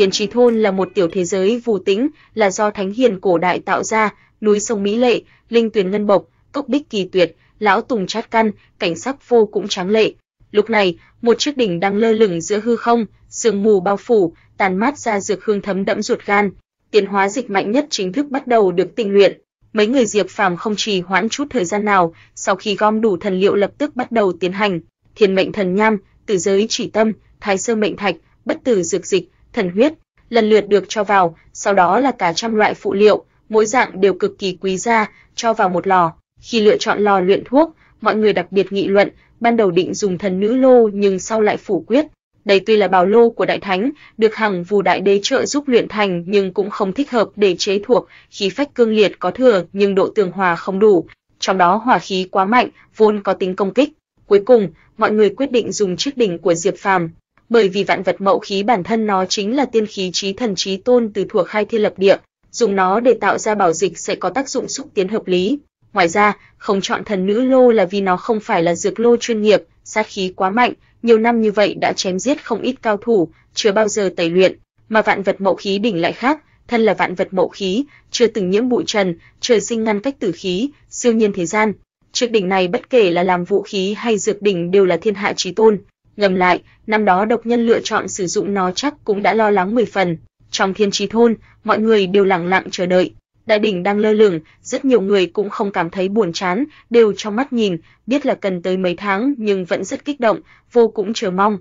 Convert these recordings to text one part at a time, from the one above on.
Thiền Trì Thôn là một tiểu thế giới phù tính, là do thánh hiền cổ đại tạo ra, núi sông Mỹ Lệ, linh tuyền ngân bộc, cốc bích kỳ tuyệt, lão tùng chát căn, cảnh sắc vô cũng tráng lệ. Lúc này, một chiếc đỉnh đang lơ lửng giữa hư không, sương mù bao phủ, tàn mát ra dược hương thấm đẫm ruột gan. Tiến hóa dịch mạnh nhất chính thức bắt đầu được tình luyện. Mấy người Diệp Phàm không trì hoãn chút thời gian nào, sau khi gom đủ thần liệu lập tức bắt đầu tiến hành. Thiên mệnh thần nham, tử giới chỉ tâm, thái sơ mệnh thạch, bất tử dược dịch, thần huyết, lần lượt được cho vào, sau đó là cả trăm loại phụ liệu, mỗi dạng đều cực kỳ quý giá, cho vào một lò. Khi lựa chọn lò luyện thuốc, mọi người đặc biệt nghị luận, ban đầu định dùng thần nữ lô nhưng sau lại phủ quyết. Đây tuy là bảo lô của đại thánh, được hàng vù đại đế trợ giúp luyện thành nhưng cũng không thích hợp để chế thuộc, khí phách cương liệt có thừa nhưng độ tường hòa không đủ, trong đó hỏa khí quá mạnh, vốn có tính công kích. Cuối cùng, mọi người quyết định dùng chiếc đỉnh của Diệp Phàm, bởi vì vạn vật mẫu khí bản thân nó chính là tiên khí trí thần trí tôn từ thuộc khai thiên lập địa, dùng nó để tạo ra bảo dịch sẽ có tác dụng xúc tiến hợp lý. Ngoài ra, không chọn thần nữ lô là vì nó không phải là dược lô chuyên nghiệp, sát khí quá mạnh, nhiều năm như vậy đã chém giết không ít cao thủ, chưa bao giờ tẩy luyện, mà vạn vật mẫu khí đỉnh lại khác, thân là vạn vật mẫu khí, chưa từng nhiễm bụi trần, trời sinh ngăn cách tử khí, siêu nhiên thế gian. Chiếc đỉnh này bất kể là làm vũ khí hay dược đỉnh đều là thiên hạ chí tôn, Ngầm lại, năm đó độc nhân lựa chọn sử dụng nó chắc cũng đã lo lắng mười phần. Trong thiên trí thôn, mọi người đều lặng lặng chờ đợi. Đại đỉnh đang lơ lửng, rất nhiều người cũng không cảm thấy buồn chán, đều trong mắt nhìn, biết là cần tới mấy tháng nhưng vẫn rất kích động, vô cũng chờ mong.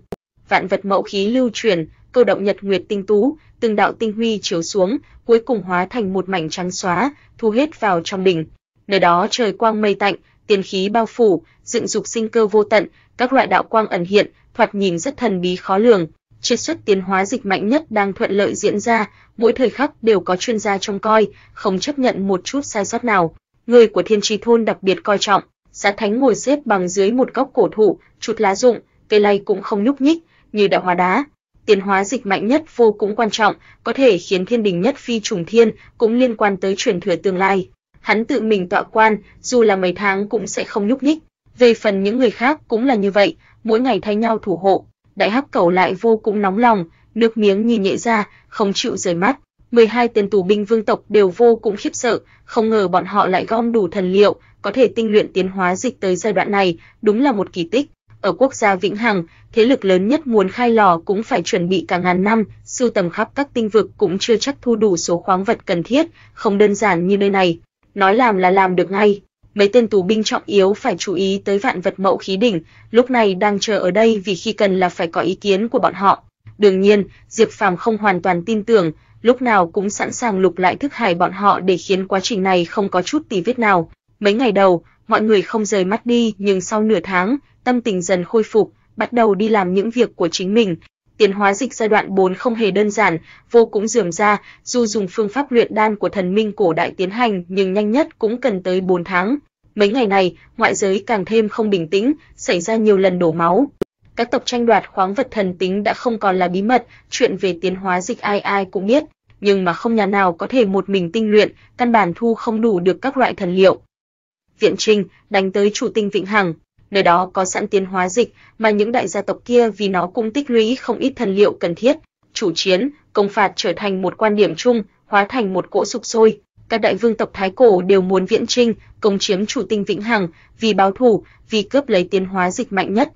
Vạn vật mẫu khí lưu truyền, cơ động nhật nguyệt tinh tú, từng đạo tinh huy chiếu xuống, cuối cùng hóa thành một mảnh trắng xóa, thu hết vào trong đỉnh. Nơi đó trời quang mây tạnh, tiền khí bao phủ, dựng dục sinh cơ vô tận, các loại đạo quang ẩn hiện, thoạt nhìn rất thần bí khó lường. Triệt xuất tiến hóa dịch mạnh nhất đang thuận lợi diễn ra, mỗi thời khắc đều có chuyên gia trông coi, không chấp nhận một chút sai sót nào. Người của Thiên Tri thôn đặc biệt coi trọng, Giá Thánh ngồi xếp bằng dưới một góc cổ thụ, chụt lá rụng, cây lay cũng không nhúc nhích, như đã hóa đá. Tiến hóa dịch mạnh nhất vô cũng quan trọng, có thể khiến thiên đình nhất phi trùng thiên, cũng liên quan tới truyền thừa tương lai hắn tự mình tọa quan, dù là mấy tháng cũng sẽ không nhúc nhích. Về phần những người khác cũng là như vậy, mỗi ngày thay nhau thủ hộ. Đại hắc cầu lại vô cùng nóng lòng, nước miếng nhìn nhẹ ra, không chịu rời mắt. 12 tên tù binh vương tộc đều vô cùng khiếp sợ, không ngờ bọn họ lại gom đủ thần liệu, có thể tinh luyện tiến hóa dịch tới giai đoạn này, đúng là một kỳ tích. Ở quốc gia Vĩnh Hằng, thế lực lớn nhất muốn khai lò cũng phải chuẩn bị cả ngàn năm, sưu tầm khắp các tinh vực cũng chưa chắc thu đủ số khoáng vật cần thiết, không đơn giản như nơi này nói làm là làm được ngay. Mấy tên tù binh trọng yếu phải chú ý tới vạn vật mẫu khí đỉnh, lúc này đang chờ ở đây vì khi cần là phải có ý kiến của bọn họ. Đương nhiên, Diệp Phàm không hoàn toàn tin tưởng, lúc nào cũng sẵn sàng lục lại thức hải bọn họ để khiến quá trình này không có chút tì vết nào. Mấy ngày đầu, mọi người không rời mắt đi, nhưng sau nửa tháng, tâm tình dần khôi phục, bắt đầu đi làm những việc của chính mình, Tiến hóa dịch giai đoạn 4 không hề đơn giản, vô cũng dường ra, dù dùng phương pháp luyện đan của thần minh cổ đại tiến hành nhưng nhanh nhất cũng cần tới 4 tháng. Mấy ngày này, ngoại giới càng thêm không bình tĩnh, xảy ra nhiều lần đổ máu. Các tộc tranh đoạt khoáng vật thần tính đã không còn là bí mật, chuyện về tiến hóa dịch ai ai cũng biết, nhưng mà không nhà nào có thể một mình tinh luyện, căn bản thu không đủ được các loại thần liệu. Viện Trinh đánh tới chủ tinh Vịnh Hằng, nơi đó có sẵn tiến hóa dịch mà những đại gia tộc kia vì nó cũng tích lũy không ít thần liệu cần thiết. Chủ chiến, công phạt trở thành một quan điểm chung, hóa thành một cỗ sục sôi. Các đại vương tộc thái cổ đều muốn viễn trinh, công chiếm chủ tinh vĩnh hằng, vì báo thù, vì cướp lấy tiến hóa dịch mạnh nhất.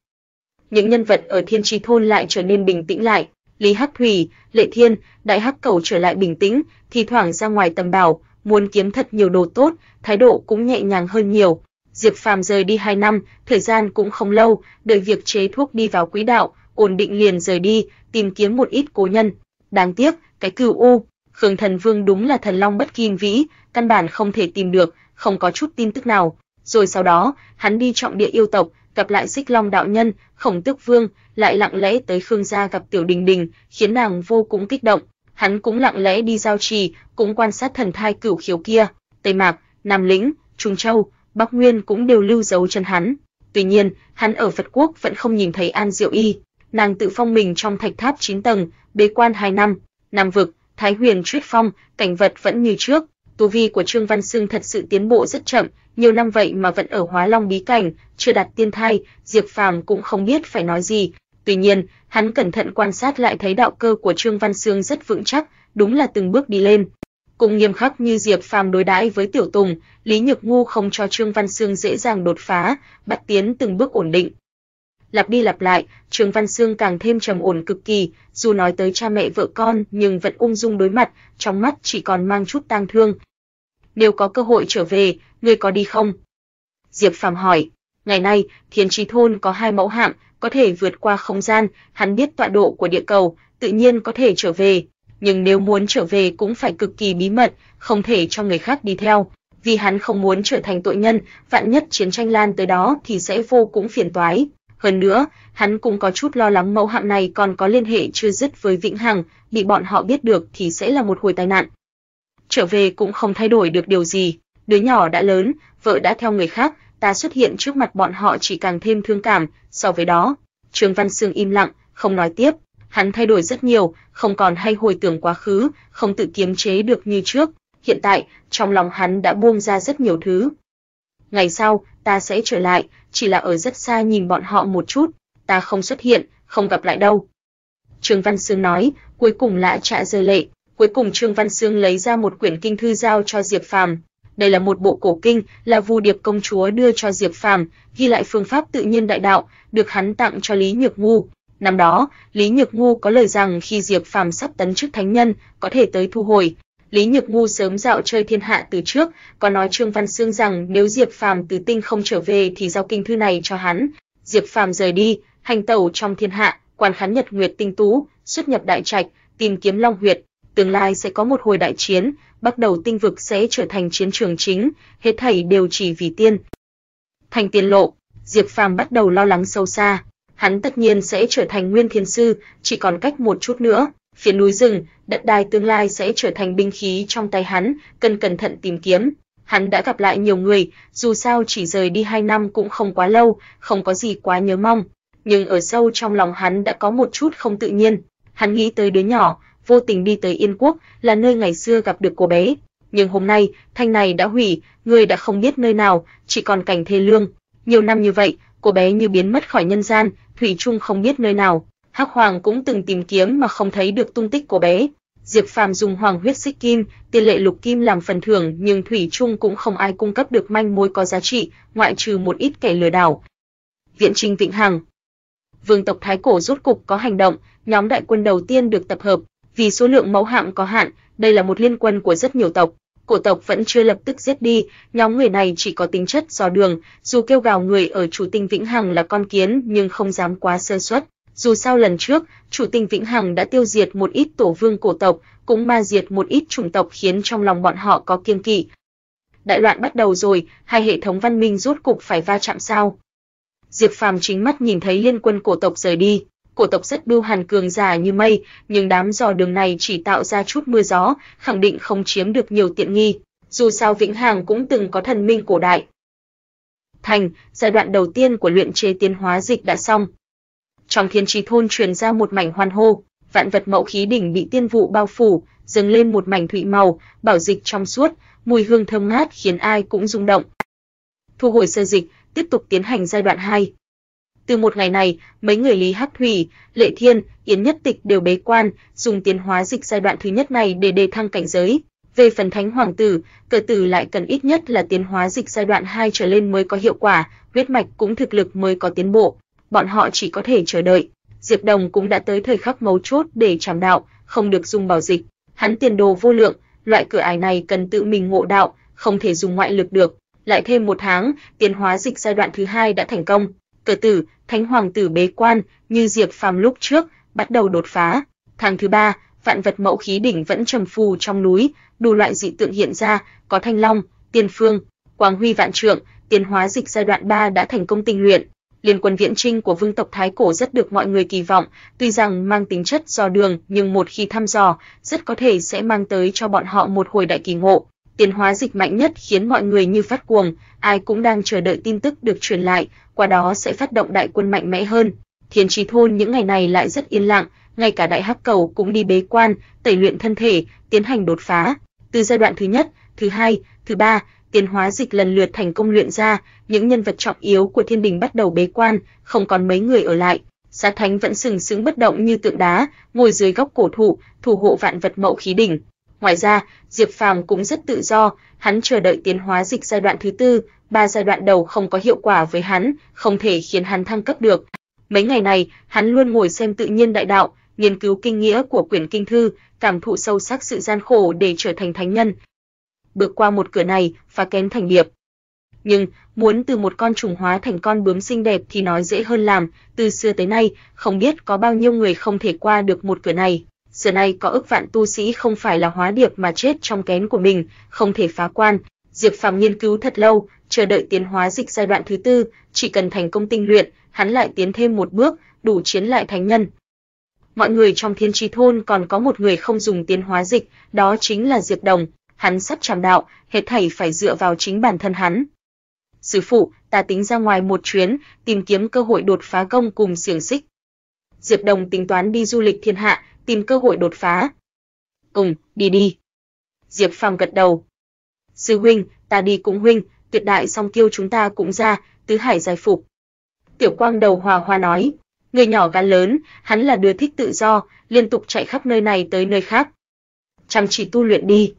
Những nhân vật ở Thiên Chi thôn lại trở nên bình tĩnh lại, Lý Hắc Thủy, Lệ Thiên, Đại Hắc Cầu trở lại bình tĩnh, thì thoảng ra ngoài tầm bảo, muốn kiếm thật nhiều đồ tốt, thái độ cũng nhẹ nhàng hơn nhiều, Diệp Phàm rời đi 2 năm, thời gian cũng không lâu, đợi việc chế thuốc đi vào quỹ đạo, ổn định liền rời đi, tìm kiếm một ít cố nhân. Đáng tiếc, cái cửu u, Khương Thần Vương đúng là thần long bất kim vĩ, căn bản không thể tìm được, không có chút tin tức nào. Rồi sau đó, hắn đi trọng địa yêu tộc, gặp lại Xích Long đạo nhân, Khổng Tước Vương, lại lặng lẽ tới Khương gia gặp Tiểu Đình Đình, khiến nàng vô cùng kích động. Hắn cũng lặng lẽ đi giao trì, cũng quan sát thần thai cửu khiếu kia, Tây Mạc, Nam Lĩnh, Trung Châu, Bắc Nguyên cũng đều lưu dấu chân hắn. Tuy nhiên, hắn ở Phật quốc vẫn không nhìn thấy An Diệu Y, nàng tự phong mình trong thạch tháp 9 tầng, bế quan 2 năm, Nam vực, Thái Huyền Tuyết Phong, cảnh vật vẫn như trước, tu vi của Trương Văn Sương thật sự tiến bộ rất chậm, nhiều năm vậy mà vẫn ở Hóa Long bí cảnh, chưa đạt tiên thai, Diệp Phàm cũng không biết phải nói gì. Tuy nhiên, hắn cẩn thận quan sát lại thấy đạo cơ của Trương Văn Sương rất vững chắc, đúng là từng bước đi lên, Cùng nghiêm khắc như Diệp Phàm đối đãi với Tiểu Tùng, Lý Nhược Ngu không cho Trương Văn Sương dễ dàng đột phá, bắt tiến từng bước ổn định. Lặp đi lặp lại, Trương Văn Sương càng thêm trầm ổn cực kỳ, dù nói tới cha mẹ vợ con nhưng vẫn ung dung đối mặt, trong mắt chỉ còn mang chút tang thương. Nếu có cơ hội trở về, ngươi có đi không? Diệp Phàm hỏi. Ngày nay, Thiên Trì thôn có hai mẫu hạm, có thể vượt qua không gian, hắn biết tọa độ của địa cầu, tự nhiên có thể trở về, nhưng nếu muốn trở về cũng phải cực kỳ bí mật, không thể cho người khác đi theo, vì hắn không muốn trở thành tội nhân, vạn nhất chiến tranh lan tới đó thì sẽ vô cùng phiền toái. Hơn nữa, hắn cũng có chút lo lắng mẫu hạm này còn có liên hệ chưa dứt với Vĩnh Hằng, bị bọn họ biết được thì sẽ là một hồi tai nạn. Trở về cũng không thay đổi được điều gì, đứa nhỏ đã lớn, vợ đã theo người khác, ta xuất hiện trước mặt bọn họ chỉ càng thêm thương cảm, so với đó. Trương Văn Sương im lặng, không nói tiếp, hắn thay đổi rất nhiều, không còn hay hồi tưởng quá khứ, không tự kiềm chế được như trước, hiện tại, trong lòng hắn đã buông ra rất nhiều thứ. Ngày sau, ta sẽ trở lại, chỉ là ở rất xa nhìn bọn họ một chút, ta không xuất hiện, không gặp lại đâu. Trương Văn Sương nói, cuối cùng lại trả rơi lệ, cuối cùng Trương Văn Sương lấy ra một quyển kinh thư giao cho Diệp Phàm. Đây là một bộ cổ kinh, là Vu Điệp công chúa đưa cho Diệp Phàm, ghi lại phương pháp tự nhiên đại đạo, được hắn tặng cho Lý Nhược Ngu, Năm đó, Lý Nhược Ngu có lời rằng khi Diệp Phàm sắp tấn chức thánh nhân, có thể tới thu hồi. Lý Nhược Ngu sớm dạo chơi thiên hạ từ trước, có nói Trương Văn Xương rằng nếu Diệp Phàm từ tinh không trở về thì giao kinh thư này cho hắn. Diệp Phàm rời đi, hành tẩu trong thiên hạ, quan khán nhật nguyệt tinh tú, xuất nhập đại trạch, tìm kiếm long huyệt, tương lai sẽ có một hồi đại chiến, bắt đầu tinh vực sẽ trở thành chiến trường chính, hết thảy đều chỉ vì tiên. Thành tiền lộ, Diệp Phàm bắt đầu lo lắng sâu xa, hắn tất nhiên sẽ trở thành nguyên thiên sư, chỉ còn cách một chút nữa, phía núi rừng, đất đai tương lai sẽ trở thành binh khí trong tay hắn, cần cẩn thận tìm kiếm. Hắn đã gặp lại nhiều người, dù sao chỉ rời đi 2 năm cũng không quá lâu, không có gì quá nhớ mong, nhưng ở sâu trong lòng hắn đã có một chút không tự nhiên. Hắn nghĩ tới đứa nhỏ, vô tình đi tới Yên Quốc, là nơi ngày xưa gặp được cô bé, nhưng hôm nay, thanh này đã hủy, người đã không biết nơi nào, chỉ còn cảnh thê lương. Nhiều năm như vậy, cô bé như biến mất khỏi nhân gian, Thủy Trung không biết nơi nào, Hắc Hoàng cũng từng tìm kiếm mà không thấy được tung tích của bé. Diệp Phàm dùng Hoàng huyết xích kim, tiên lệ lục kim làm phần thưởng, nhưng thủy Trung cũng không ai cung cấp được manh mối có giá trị, ngoại trừ một ít kẻ lừa đảo. Viện Trinh Vịnh Hằng. Vương tộc Thái cổ rốt cục có hành động, nhóm đại quân đầu tiên được tập hợp, vì số lượng mẫu hạm có hạn, đây là một liên quân của rất nhiều tộc, cổ tộc vẫn chưa lập tức giết đi, nhóm người này chỉ có tính chất dò đường, dù kêu gào người ở chủ tinh Vĩnh Hằng là con kiến nhưng không dám quá sơ suất. Dù sao lần trước, chủ tinh Vĩnh Hằng đã tiêu diệt một ít tổ vương cổ tộc, cũng ma diệt một ít chủng tộc khiến trong lòng bọn họ có kiêng kỵ. Đại loạn bắt đầu rồi, hai hệ thống văn minh rốt cục phải va chạm sao? Diệp Phàm chính mắt nhìn thấy liên quân cổ tộc rời đi của tộc rất bưu hàn cường giả như mây, nhưng đám giò đường này chỉ tạo ra chút mưa gió, khẳng định không chiếm được nhiều tiện nghi. Dù sao Vĩnh Hằng cũng từng có thần minh cổ đại. Thành, giai đoạn đầu tiên của luyện chế tiến hóa dịch đã xong. Trong thiên trì thôn truyền ra một mảnh hoan hô, vạn vật mẫu khí đỉnh bị tiên vụ bao phủ, dâng lên một mảnh thủy màu, bảo dịch trong suốt, mùi hương thơm ngát khiến ai cũng rung động. Thu hồi sơ dịch, tiếp tục tiến hành giai đoạn 2. Từ một ngày này, mấy người Lý Hắc Thủy, Lệ Thiên, Yến Nhất Tịch đều bế quan, dùng tiến hóa dịch giai đoạn thứ nhất này để đề thăng cảnh giới. Về phần Thánh Hoàng tử, cờ tử lại cần ít nhất là tiến hóa dịch giai đoạn 2 trở lên mới có hiệu quả, huyết mạch cũng thực lực mới có tiến bộ. Bọn họ chỉ có thể chờ đợi. Diệp Đồng cũng đã tới thời khắc mấu chốt để trảm đạo, không được dùng bảo dịch. Hắn tiền đồ vô lượng, loại cửa ải này cần tự mình ngộ đạo, không thể dùng ngoại lực được. Lại thêm một tháng, tiến hóa dịch giai đoạn thứ hai đã thành công, từ tử, thánh hoàng tử bế quan, như Diệp Phàm lúc trước, bắt đầu đột phá. Tháng thứ ba, vạn vật mẫu khí đỉnh vẫn trầm phù trong núi, đủ loại dị tượng hiện ra, có thanh long, tiên phương, quang huy vạn trượng, tiến hóa dịch giai đoạn 3 đã thành công tinh luyện. Liên quân viễn trinh của vương tộc Thái Cổ rất được mọi người kỳ vọng, tuy rằng mang tính chất dò đường nhưng một khi thăm dò, rất có thể sẽ mang tới cho bọn họ một hồi đại kỳ ngộ. Tiến hóa dịch mạnh nhất khiến mọi người như phát cuồng, ai cũng đang chờ đợi tin tức được truyền lại, qua đó sẽ phát động đại quân mạnh mẽ hơn. Thiên trì thôn những ngày này lại rất yên lặng, ngay cả đại hắc cầu cũng đi bế quan, tẩy luyện thân thể, tiến hành đột phá. Từ giai đoạn thứ nhất, thứ hai, thứ ba, tiến hóa dịch lần lượt thành công luyện ra, những nhân vật trọng yếu của thiên đình bắt đầu bế quan, không còn mấy người ở lại. Sát Thánh vẫn sừng sững bất động như tượng đá, ngồi dưới góc cổ thụ, thủ hộ vạn vật mẫu khí đỉnh. Ngoài ra, Diệp Phàm cũng rất tự do, hắn chờ đợi tiến hóa dịch giai đoạn thứ tư, ba giai đoạn đầu không có hiệu quả với hắn, không thể khiến hắn thăng cấp được. Mấy ngày này, hắn luôn ngồi xem tự nhiên đại đạo, nghiên cứu kinh nghĩa của quyển kinh thư, cảm thụ sâu sắc sự gian khổ để trở thành thánh nhân. Bước qua một cửa này, phá kén thành điệp. Nhưng, muốn từ một con trùng hóa thành con bướm xinh đẹp thì nói dễ hơn làm, từ xưa tới nay, không biết có bao nhiêu người không thể qua được một cửa này xưa nay có ước vạn tu sĩ không phải là hóa điệp mà chết trong kén của mình, không thể phá quan. Diệp Phàm nghiên cứu thật lâu, chờ đợi tiến hóa dịch giai đoạn thứ tư, chỉ cần thành công tinh luyện, hắn lại tiến thêm một bước, đủ chiến lại thánh nhân. Mọi người trong Thiên Chi thôn còn có một người không dùng tiến hóa dịch, đó chính là Diệp Đồng, hắn sắp chạm đạo, hết thảy phải dựa vào chính bản thân hắn. Sư phụ, ta tính ra ngoài một chuyến, tìm kiếm cơ hội đột phá công cùng xiển xích. Diệp Đồng tính toán đi du lịch thiên hạ, tìm cơ hội đột phá. Cùng, đi đi. Diệp Phàm gật đầu. Sư huynh, ta đi cùng huynh, tuyệt đại song kiêu chúng ta cũng ra, tứ hải giải phục. Tiểu Quang đầu hòa hoa nói, người nhỏ gan lớn, hắn là đứa thích tự do, liên tục chạy khắp nơi này tới nơi khác. Chăm chỉ tu luyện đi.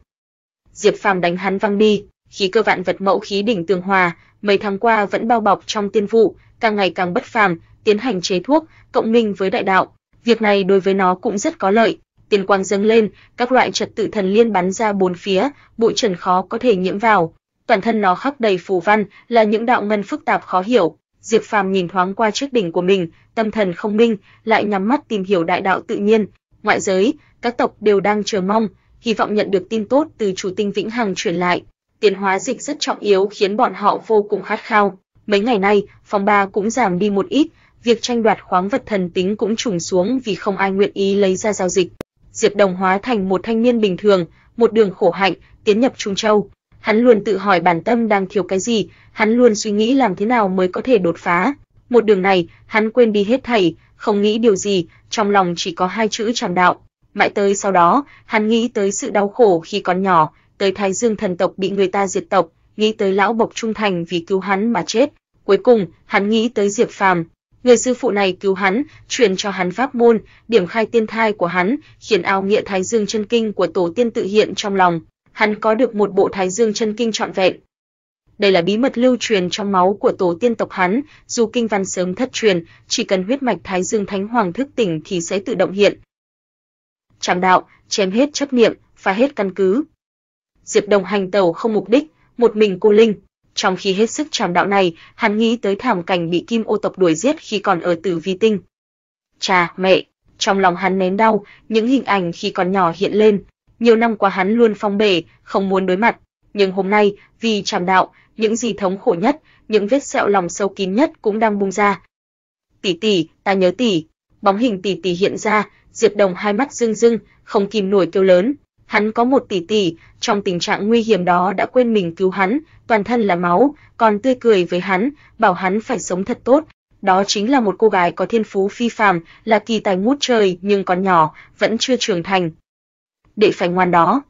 Diệp Phàm đánh hắn văng đi, khí cơ vạn vật mẫu khí đỉnh tường hòa, mấy tháng qua vẫn bao bọc trong tiên vụ, càng ngày càng bất phàm, tiến hành chế thuốc, cộng minh với đại đạo, Việc này đối với nó cũng rất có lợi. Tiền quang dâng lên, các loại trật tự thần liên bắn ra bốn phía, bụi trần khó có thể nhiễm vào. Toàn thân nó khắc đầy phù văn, là những đạo ngân phức tạp khó hiểu. Diệp Phàm nhìn thoáng qua chiếc đỉnh của mình, tâm thần không minh, lại nhắm mắt tìm hiểu đại đạo tự nhiên. Ngoại giới, các tộc đều đang chờ mong, hy vọng nhận được tin tốt từ chủ tinh vĩnh hằng truyền lại. Tiến hóa dịch rất trọng yếu khiến bọn họ vô cùng khát khao. Mấy ngày nay, phòng ba cũng giảm đi một ít, việc tranh đoạt khoáng vật thần tính cũng trùng xuống vì không ai nguyện ý lấy ra giao dịch. Diệp Đồng hóa thành một thanh niên bình thường, một đường khổ hạnh, tiến nhập Trung Châu. Hắn luôn tự hỏi bản tâm đang thiếu cái gì, hắn luôn suy nghĩ làm thế nào mới có thể đột phá. Một đường này, hắn quên đi hết thảy, không nghĩ điều gì, trong lòng chỉ có hai chữ tràng đạo. Mãi tới sau đó, hắn nghĩ tới sự đau khổ khi còn nhỏ, tới Thái Dương thần tộc bị người ta diệt tộc, nghĩ tới lão bộc trung thành vì cứu hắn mà chết. Cuối cùng, hắn nghĩ tới Diệp Phàm, Người sư phụ này cứu hắn, truyền cho hắn pháp môn, điểm khai tiên thai của hắn, khiến ao nghĩa Thái Dương chân kinh của tổ tiên tự hiện trong lòng, hắn có được một bộ Thái Dương chân kinh trọn vẹn. Đây là bí mật lưu truyền trong máu của tổ tiên tộc hắn, dù kinh văn sớm thất truyền, chỉ cần huyết mạch Thái Dương Thánh Hoàng thức tỉnh thì sẽ tự động hiện. Tràng đạo, chém hết chấp niệm, phá hết căn cứ. Diệp Đồng hành tàu không mục đích, một mình cô linh. Trong khi hết sức tràm đạo này, hắn nghĩ tới thảm cảnh bị kim ô tộc đuổi giết khi còn ở tử vi tinh. Cha, mẹ, trong lòng hắn nén đau, những hình ảnh khi còn nhỏ hiện lên. Nhiều năm qua hắn luôn phong bể, không muốn đối mặt. Nhưng hôm nay, vì tràm đạo, những gì thống khổ nhất, những vết sẹo lòng sâu kín nhất cũng đang bung ra. Tỷ tỷ, ta nhớ tỷ. Bóng hình tỷ tỷ hiện ra, Diệp Đồng hai mắt rưng rưng, không kìm nổi kêu lớn, Hắn có một tỷ tỷ, trong tình trạng nguy hiểm đó đã quên mình cứu hắn, toàn thân là máu, còn tươi cười với hắn, bảo hắn phải sống thật tốt. Đó chính là một cô gái có thiên phú phi phàm, là kỳ tài ngút trời nhưng còn nhỏ, vẫn chưa trưởng thành. Để phải ngoan đó.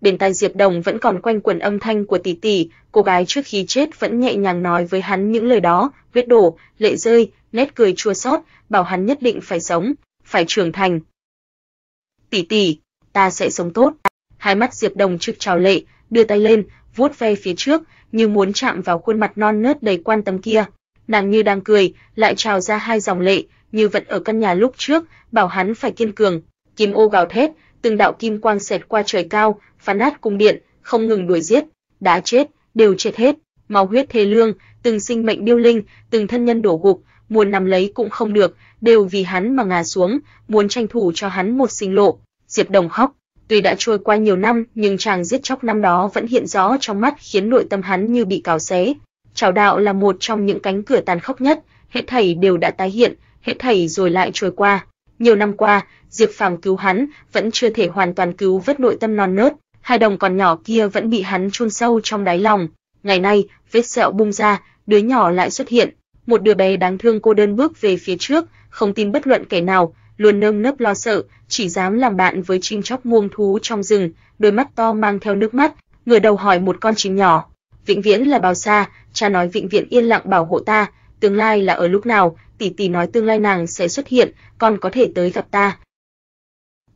Bên tai Diệp Đồng vẫn còn quanh quẩn âm thanh của tỷ tỷ, cô gái trước khi chết vẫn nhẹ nhàng nói với hắn những lời đó, huyết đổ, lệ rơi, nét cười chua xót, bảo hắn nhất định phải sống, phải trưởng thành. Tỷ tỷ, ta sẽ sống tốt. Hai mắt Diệp Đồng trực trào lệ, đưa tay lên, vuốt ve phía trước, như muốn chạm vào khuôn mặt non nớt đầy quan tâm kia. Nàng như đang cười, lại trào ra hai dòng lệ, như vẫn ở căn nhà lúc trước, bảo hắn phải kiên cường. Kim ô gào thét, từng đạo kim quang xẹt qua trời cao, phá nát cung điện, không ngừng đuổi giết, đã chết, đều chết hết, máu huyết thê lương, từng sinh mệnh điêu linh, từng thân nhân đổ gục, muốn nằm lấy cũng không được, đều vì hắn mà ngã xuống, muốn tranh thủ cho hắn một sinh lộ. Diệp Đồng Hóc. Tuy đã trôi qua nhiều năm, nhưng chàng giết chóc năm đó vẫn hiện rõ trong mắt khiến nội tâm hắn như bị cào xé. Trảo đạo là một trong những cánh cửa tàn khốc nhất, hết thảy đều đã tái hiện, hết thảy rồi lại trôi qua. Nhiều năm qua, Diệp Phàm cứu hắn vẫn chưa thể hoàn toàn cứu vớt nội tâm non nớt, hai đồng còn nhỏ kia vẫn bị hắn chôn sâu trong đáy lòng. Ngày nay, vết sẹo bung ra, đứa nhỏ lại xuất hiện, một đứa bé đáng thương cô đơn bước về phía trước, không tin bất luận kẻ nào, luôn nơm nớp lo sợ, chỉ dám làm bạn với chim chóc muông thú trong rừng, đôi mắt to mang theo nước mắt, ngửa đầu hỏi một con chim nhỏ. Vĩnh viễn là bao xa, cha nói vĩnh viễn yên lặng bảo hộ ta, tương lai là ở lúc nào, tỷ tỷ nói tương lai nàng sẽ xuất hiện, con có thể tới gặp ta.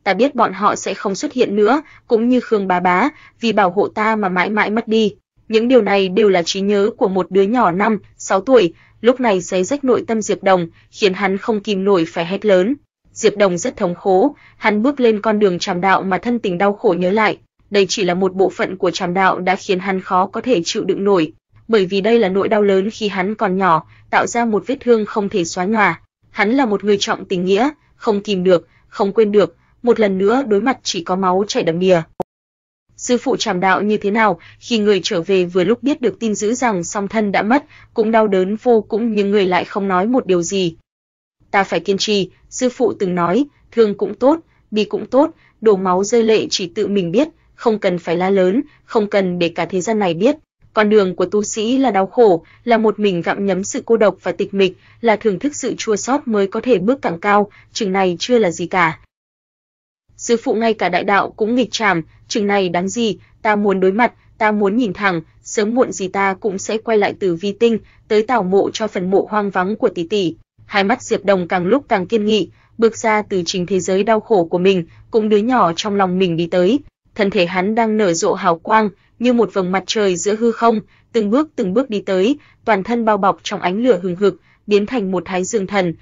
Ta biết bọn họ sẽ không xuất hiện nữa, cũng như Khương bà bá, vì bảo hộ ta mà mãi mãi mất đi. Những điều này đều là trí nhớ của một đứa nhỏ năm, 6 tuổi, lúc này xé rách nội tâm Diệp Đồng, khiến hắn không kìm nổi phải hét lớn, Diệp Đồng rất thống khổ, hắn bước lên con đường tràm đạo mà thân tình đau khổ nhớ lại, đây chỉ là một bộ phận của tràm đạo đã khiến hắn khó có thể chịu đựng nổi, bởi vì đây là nỗi đau lớn khi hắn còn nhỏ, tạo ra một vết thương không thể xóa nhòa. Hắn là một người trọng tình nghĩa, không kìm được, không quên được, một lần nữa đối mặt chỉ có máu chảy đầm đìa. Sư phụ trảm đạo như thế nào, khi người trở về vừa lúc biết được tin dữ rằng song thân đã mất, cũng đau đớn vô cùng nhưng người lại không nói một điều gì, ta phải kiên trì, sư phụ từng nói, thương cũng tốt, bi cũng tốt, đổ máu rơi lệ chỉ tự mình biết, không cần phải la lớn, không cần để cả thế gian này biết. Con đường của tu sĩ là đau khổ, là một mình gặm nhấm sự cô độc và tịch mịch, là thưởng thức sự chua xót mới có thể bước càng cao, chừng này chưa là gì cả. Sư phụ ngay cả đại đạo cũng nghịch trảm, chừng này đáng gì, ta muốn đối mặt, ta muốn nhìn thẳng, sớm muộn gì ta cũng sẽ quay lại từ vi tinh, tới tảo mộ cho phần mộ hoang vắng của tỷ tỷ hai mắt Diệp Đồng càng lúc càng kiên nghị, bước ra từ chính thế giới đau khổ của mình, cùng đứa nhỏ trong lòng mình đi tới. Thân thể hắn đang nở rộ hào quang, như một vầng mặt trời giữa hư không, từng bước từng bước đi tới, toàn thân bao bọc trong ánh lửa hừng hực, biến thành một thái dương thần.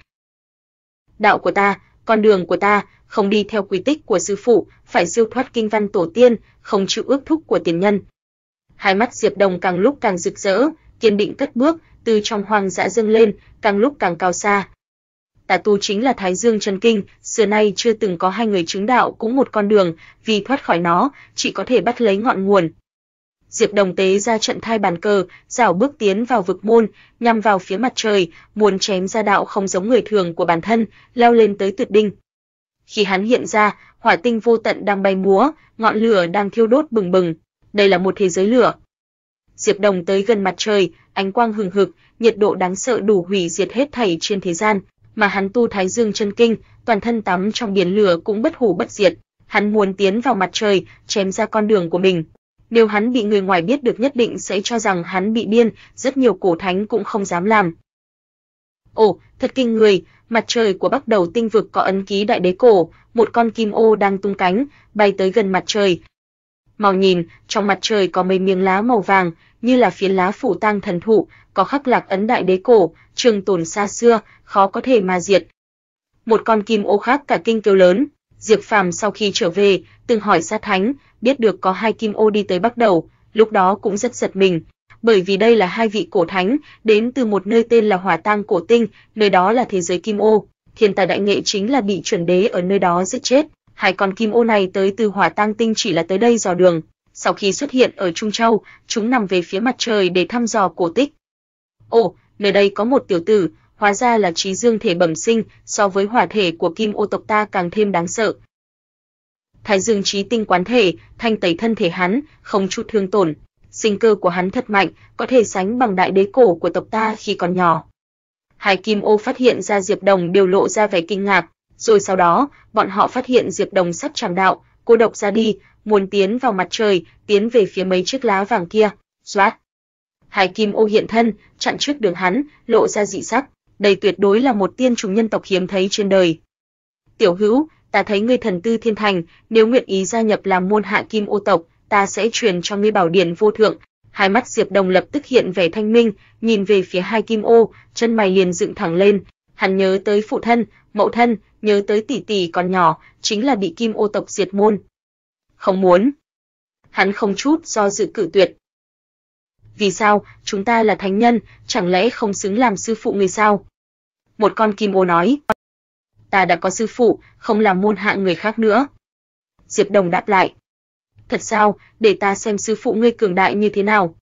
Đạo của ta, con đường của ta, không đi theo quy tích của sư phụ, phải siêu thoát kinh văn tổ tiên, không chịu ước thúc của tiền nhân. Hai mắt Diệp Đồng càng lúc càng rực rỡ, kiên định cất bước, từ trong hoang dã dâng lên, càng lúc càng cao xa. Tà tu chính là Thái Dương chân kinh, xưa nay chưa từng có hai người chứng đạo cũng một con đường, vì thoát khỏi nó, chỉ có thể bắt lấy ngọn nguồn. Diệp Đồng tế ra trận thai bàn cờ, rảo bước tiến vào vực môn, nhằm vào phía mặt trời, muốn chém ra đạo không giống người thường của bản thân, leo lên tới tuyệt đỉnh. Khi hắn hiện ra, hỏa tinh vô tận đang bay múa, ngọn lửa đang thiêu đốt bừng bừng. Đây là một thế giới lửa, Diệp Đồng tới gần mặt trời, ánh quang hừng hực, nhiệt độ đáng sợ đủ hủy diệt hết thảy trên thế gian, mà hắn tu Thái Dương chân kinh, toàn thân tắm trong biển lửa cũng bất hủ bất diệt, hắn muốn tiến vào mặt trời, chém ra con đường của mình. Nếu hắn bị người ngoài biết được nhất định sẽ cho rằng hắn bị điên, rất nhiều cổ thánh cũng không dám làm. Ồ, thật kinh người, mặt trời của Bắc Đầu tinh vực có ấn ký đại đế cổ, một con kim ô đang tung cánh, bay tới gần mặt trời, Mau nhìn, trong mặt trời có mấy miếng lá màu vàng, như là phiến lá phủ tang thần thụ, có khắc lạc ấn đại đế cổ, trường tồn xa xưa, khó có thể mà diệt. Một con kim ô khác cả kinh kêu lớn, Diệp Phàm sau khi trở về, từng hỏi sát thánh, biết được có hai kim ô đi tới bắt Đầu, lúc đó cũng rất giật mình, bởi vì đây là hai vị cổ thánh, đến từ một nơi tên là Hỏa Tang Cổ Tinh, nơi đó là thế giới kim ô, thiên tài đại nghệ chính là bị chuẩn đế ở nơi đó giết chết hai con kim ô này tới từ hỏa tang tinh chỉ là tới đây dò đường. Sau khi xuất hiện ở Trung Châu, chúng nằm về phía mặt trời để thăm dò cổ tích. Ồ, nơi đây có một tiểu tử, hóa ra là trí dương thể bẩm sinh, so với hỏa thể của kim ô tộc ta càng thêm đáng sợ. Thái dương trí tinh quán thể, thanh tẩy thân thể hắn, không chút thương tổn. Sinh cơ của hắn thật mạnh, có thể sánh bằng đại đế cổ của tộc ta khi còn nhỏ. Hai kim ô phát hiện ra Diệp Đồng đều lộ ra vẻ kinh ngạc, rồi sau đó, bọn họ phát hiện Diệp Đồng sắp trảm đạo, cô độc ra đi, muốn tiến vào mặt trời, tiến về phía mấy chiếc lá vàng kia. Xoát. Hải Kim Ô hiện thân, chặn trước đường hắn, lộ ra dị sắc, đây tuyệt đối là một tiên trùng nhân tộc hiếm thấy trên đời. Tiểu Hữu, ta thấy ngươi thần tư thiên thành, nếu nguyện ý gia nhập làm môn hạ Kim Ô tộc, ta sẽ truyền cho ngươi bảo điển vô thượng. Hai mắt Diệp Đồng lập tức hiện vẻ thanh minh, nhìn về phía hai Kim Ô, chân mày liền dựng thẳng lên, hắn nhớ tới phụ thân, mẫu thân, nhớ tới tỷ tỷ còn nhỏ, chính là bị Kim Ô tộc diệt môn. Không muốn. Hắn không chút do dự cử tuyệt. Vì sao, chúng ta là thánh nhân, chẳng lẽ không xứng làm sư phụ người sao? Một con Kim Ô nói. Ta đã có sư phụ, không làm môn hạ người khác nữa. Diệp Đồng đáp lại. Thật sao, để ta xem sư phụ ngươi cường đại như thế nào.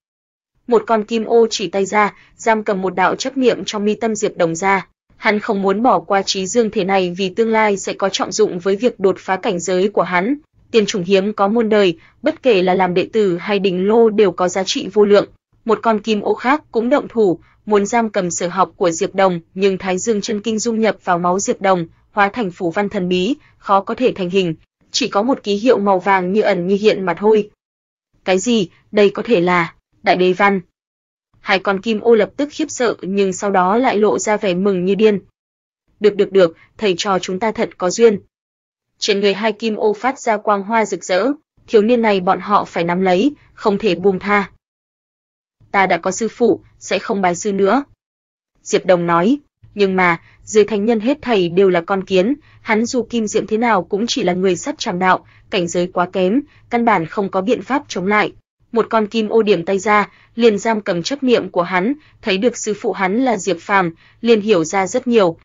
Một con kim ô chỉ tay ra, giam cầm một đạo chấp niệm trong mi tâm Diệp Đồng ra. Hắn không muốn bỏ qua trí dương thể này vì tương lai sẽ có trọng dụng với việc đột phá cảnh giới của hắn. Tiền chủng hiếm có muôn đời, bất kể là làm đệ tử hay đỉnh lô đều có giá trị vô lượng. Một con kim ô khác cũng động thủ, muốn giam cầm sở học của Diệp Đồng, nhưng Thái Dương chân kinh dung nhập vào máu Diệp Đồng, hóa thành phủ văn thần bí, khó có thể thành hình, chỉ có một ký hiệu màu vàng như ẩn như hiện mặt hôi. Cái gì? Đây có thể là Đại Đế Văn, Hai con kim ô lập tức khiếp sợ nhưng sau đó lại lộ ra vẻ mừng như điên. Được được được, thầy trò chúng ta thật có duyên. Trên người hai kim ô phát ra quang hoa rực rỡ, thiếu niên này bọn họ phải nắm lấy, không thể buông tha. Ta đã có sư phụ, sẽ không bái sư nữa. Diệp Đồng nói, nhưng mà, dưới thánh nhân hết thầy đều là con kiến, hắn dù kim diệm thế nào cũng chỉ là người sắt tràng đạo, cảnh giới quá kém, căn bản không có biện pháp chống lại một con kim ô điểm tay ra, liền giam cầm chấp niệm của hắn, thấy được sư phụ hắn là Diệp Phàm, liền hiểu ra rất nhiều.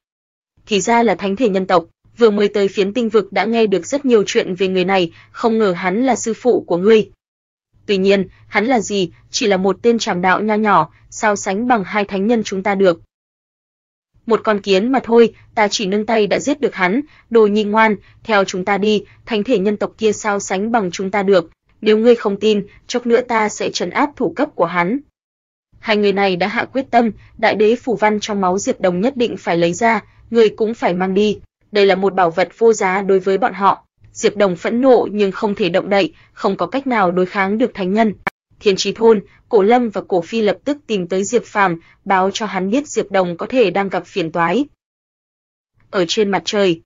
Thì ra là thánh thể nhân tộc, vừa mới tới phiến tinh vực đã nghe được rất nhiều chuyện về người này, không ngờ hắn là sư phụ của ngươi. Tuy nhiên, hắn là gì, chỉ là một tên trảm đạo nho nhỏ, sao sánh bằng hai thánh nhân chúng ta được. Một con kiến mà thôi, ta chỉ nâng tay đã giết được hắn, đồ nhi ngoan, theo chúng ta đi, thánh thể nhân tộc kia sao sánh bằng chúng ta được, nếu ngươi không tin, chốc nữa ta sẽ trấn áp thủ cấp của hắn. Hai người này đã hạ quyết tâm, đại đế phủ văn trong máu Diệp Đồng nhất định phải lấy ra, ngươi cũng phải mang đi, đây là một bảo vật vô giá đối với bọn họ. Diệp Đồng phẫn nộ nhưng không thể động đậy, không có cách nào đối kháng được thánh nhân. Thiên Trì thôn, Cổ Lâm và Cổ Phi lập tức tìm tới Diệp Phàm, báo cho hắn biết Diệp Đồng có thể đang gặp phiền toái. Ở trên mặt trời,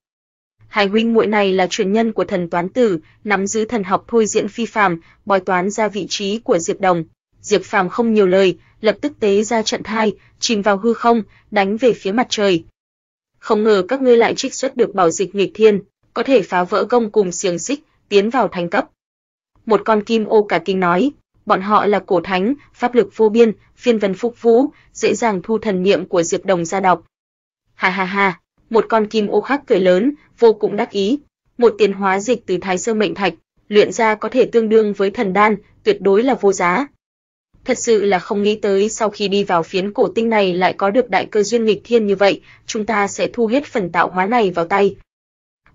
Hải huynh muội này là truyền nhân của thần toán tử, nắm giữ thần học thôi diễn phi phàm, bói toán ra vị trí của Diệp Đồng. Diệp Phàm không nhiều lời, lập tức tế ra trận thai, chìm vào hư không, đánh về phía mặt trời. Không ngờ các ngươi lại trích xuất được bảo dịch nghịch thiên, có thể phá vỡ gông cùng xiềng xích, tiến vào thành cấp. Một con kim ô cả kinh nói, bọn họ là cổ thánh, pháp lực vô biên, phiên vân phục vũ, dễ dàng thu thần niệm của Diệp Đồng ra đọc. Ha ha ha, một con kim ô khắc cười lớn, vô cùng đắc ý. Một tiền hóa dịch từ Thái Sơ mệnh thạch, luyện ra có thể tương đương với thần đan, tuyệt đối là vô giá. Thật sự là không nghĩ tới sau khi đi vào phiến cổ tinh này lại có được đại cơ duyên nghịch thiên như vậy, chúng ta sẽ thu hết phần tạo hóa này vào tay.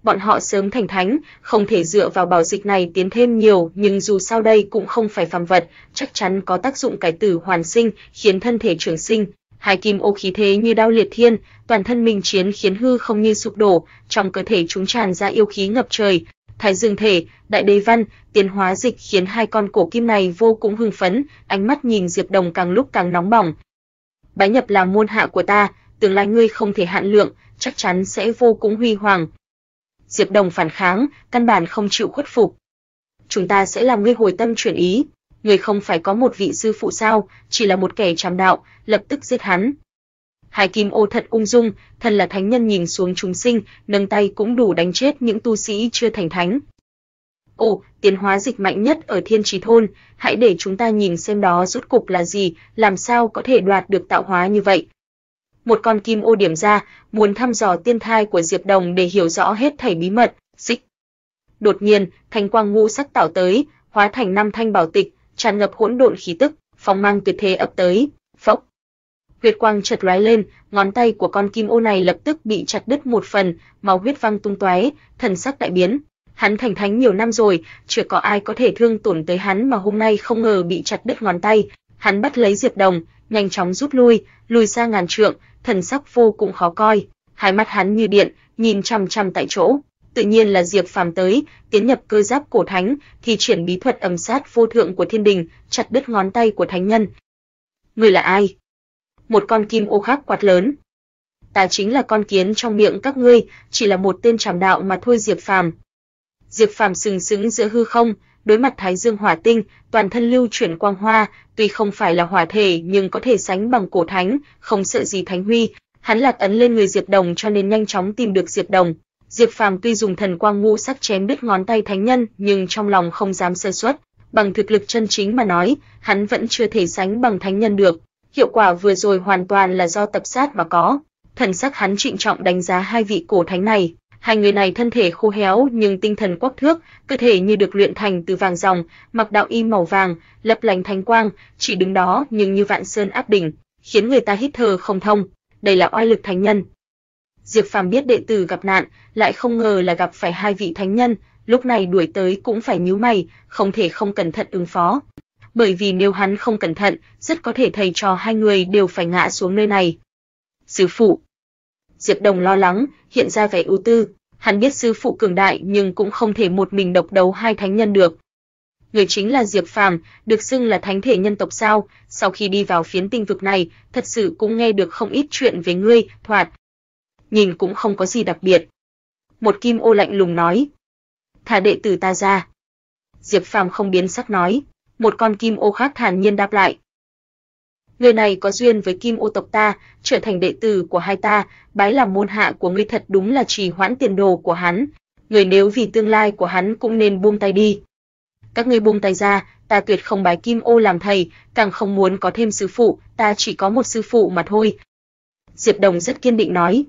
Bọn họ sớm thành thánh, không thể dựa vào bảo dịch này tiến thêm nhiều, nhưng dù sao đây cũng không phải phàm vật, chắc chắn có tác dụng cải tử hoàn sinh, khiến thân thể trường sinh, hai kim ô khí thế như đao liệt thiên, toàn thân minh chiến khiến hư không như sụp đổ, trong cơ thể chúng tràn ra yêu khí ngập trời. Thái Dương thể, Đại Đế văn, tiến hóa dịch khiến hai con cổ kim này vô cùng hưng phấn, ánh mắt nhìn Diệp Đồng càng lúc càng nóng bỏng. bá nhập là môn hạ của ta, tương lai ngươi không thể hạn lượng, chắc chắn sẽ vô cùng huy hoàng. Diệp Đồng phản kháng, căn bản không chịu khuất phục. Chúng ta sẽ làm ngươi hồi tâm chuyển ý người không phải có một vị sư phụ sao, chỉ là một kẻ tràm đạo, lập tức giết hắn. Hai Kim Ô thật ung dung, thần là thánh nhân nhìn xuống chúng sinh, nâng tay cũng đủ đánh chết những tu sĩ chưa thành thánh. Ồ, tiến hóa dịch mạnh nhất ở Thiên Trì thôn, hãy để chúng ta nhìn xem đó rút cục là gì, làm sao có thể đoạt được tạo hóa như vậy. Một con kim ô điểm ra, muốn thăm dò tiên thai của Diệp Đồng để hiểu rõ hết thảy bí mật, xích. Đột nhiên, thanh quang ngũ sắc tạo tới, hóa thành năm thanh bảo tịch, tràn ngập hỗn độn khí tức, phong mang tuyệt thế ập tới. Phốc. Huyệt quang chợt lóe lên, ngón tay của con kim ô này lập tức bị chặt đứt một phần, máu huyết văng tung tóe, thần sắc đại biến. Hắn thành thánh nhiều năm rồi, chưa có ai có thể thương tổn tới hắn mà hôm nay không ngờ bị chặt đứt ngón tay. Hắn bắt lấy Diệp Đồng, nhanh chóng rút lui, lùi ra ngàn trượng, thần sắc vô cùng khó coi. Hai mắt hắn như điện, nhìn chằm chằm tại chỗ tự nhiên là Diệp Phàm tới, tiến nhập cơ giáp cổ thánh, thì chuyển bí thuật ẩm sát vô thượng của thiên đình, chặt đứt ngón tay của thánh nhân. Người là ai? Một con kim ô khác quạt lớn. Ta chính là con kiến trong miệng các ngươi, chỉ là một tên trảm đạo mà thôi Diệp Phàm. Diệp Phàm sừng sững giữa hư không, đối mặt Thái Dương Hỏa Tinh, toàn thân lưu chuyển quang hoa, tuy không phải là hỏa thể nhưng có thể sánh bằng cổ thánh, không sợ gì thánh huy. Hắn lạc ấn lên người Diệp Đồng cho nên nhanh chóng tìm được Diệp Đồng. Diệp Phàm tuy dùng thần quang ngũ sắc chém đứt ngón tay thánh nhân, nhưng trong lòng không dám sơ suất, bằng thực lực chân chính mà nói, hắn vẫn chưa thể sánh bằng thánh nhân được. Hiệu quả vừa rồi hoàn toàn là do tập sát mà có. Thần sắc hắn trịnh trọng đánh giá hai vị cổ thánh này, hai người này thân thể khô héo nhưng tinh thần quắc thước, cơ thể như được luyện thành từ vàng ròng, mặc đạo y màu vàng, lấp lánh thanh quang, chỉ đứng đó nhưng như vạn sơn áp đỉnh, khiến người ta hít thở không thông, đây là oai lực thánh nhân. Diệp Phàm biết đệ tử gặp nạn, lại không ngờ là gặp phải hai vị thánh nhân, lúc này đuổi tới cũng phải nhíu mày, không thể không cẩn thận ứng phó. Bởi vì nếu hắn không cẩn thận, rất có thể thầy trò hai người đều phải ngã xuống nơi này. Sư phụ. Diệp Đồng lo lắng, hiện ra vẻ ưu tư, hắn biết sư phụ cường đại nhưng cũng không thể một mình độc đấu hai thánh nhân được. Người chính là Diệp Phàm, được xưng là thánh thể nhân tộc sao? Sau khi đi vào phiến tinh vực này, thật sự cũng nghe được không ít chuyện về ngươi, Thoạt, nhìn cũng không có gì đặc biệt. Một kim ô lạnh lùng nói, "Thả đệ tử ta ra." Diệp Phàm không biến sắc nói, một con kim ô khác thản nhiên đáp lại. Người này có duyên với kim ô tộc ta, trở thành đệ tử của hai ta, bái làm môn hạ của ngươi thật đúng là trì hoãn tiền đồ của hắn, người nếu vì tương lai của hắn cũng nên buông tay đi. Các ngươi buông tay ra, ta tuyệt không bái Kim Ô làm thầy, càng không muốn có thêm sư phụ, ta chỉ có một sư phụ mà thôi." Diệp Đồng rất kiên định nói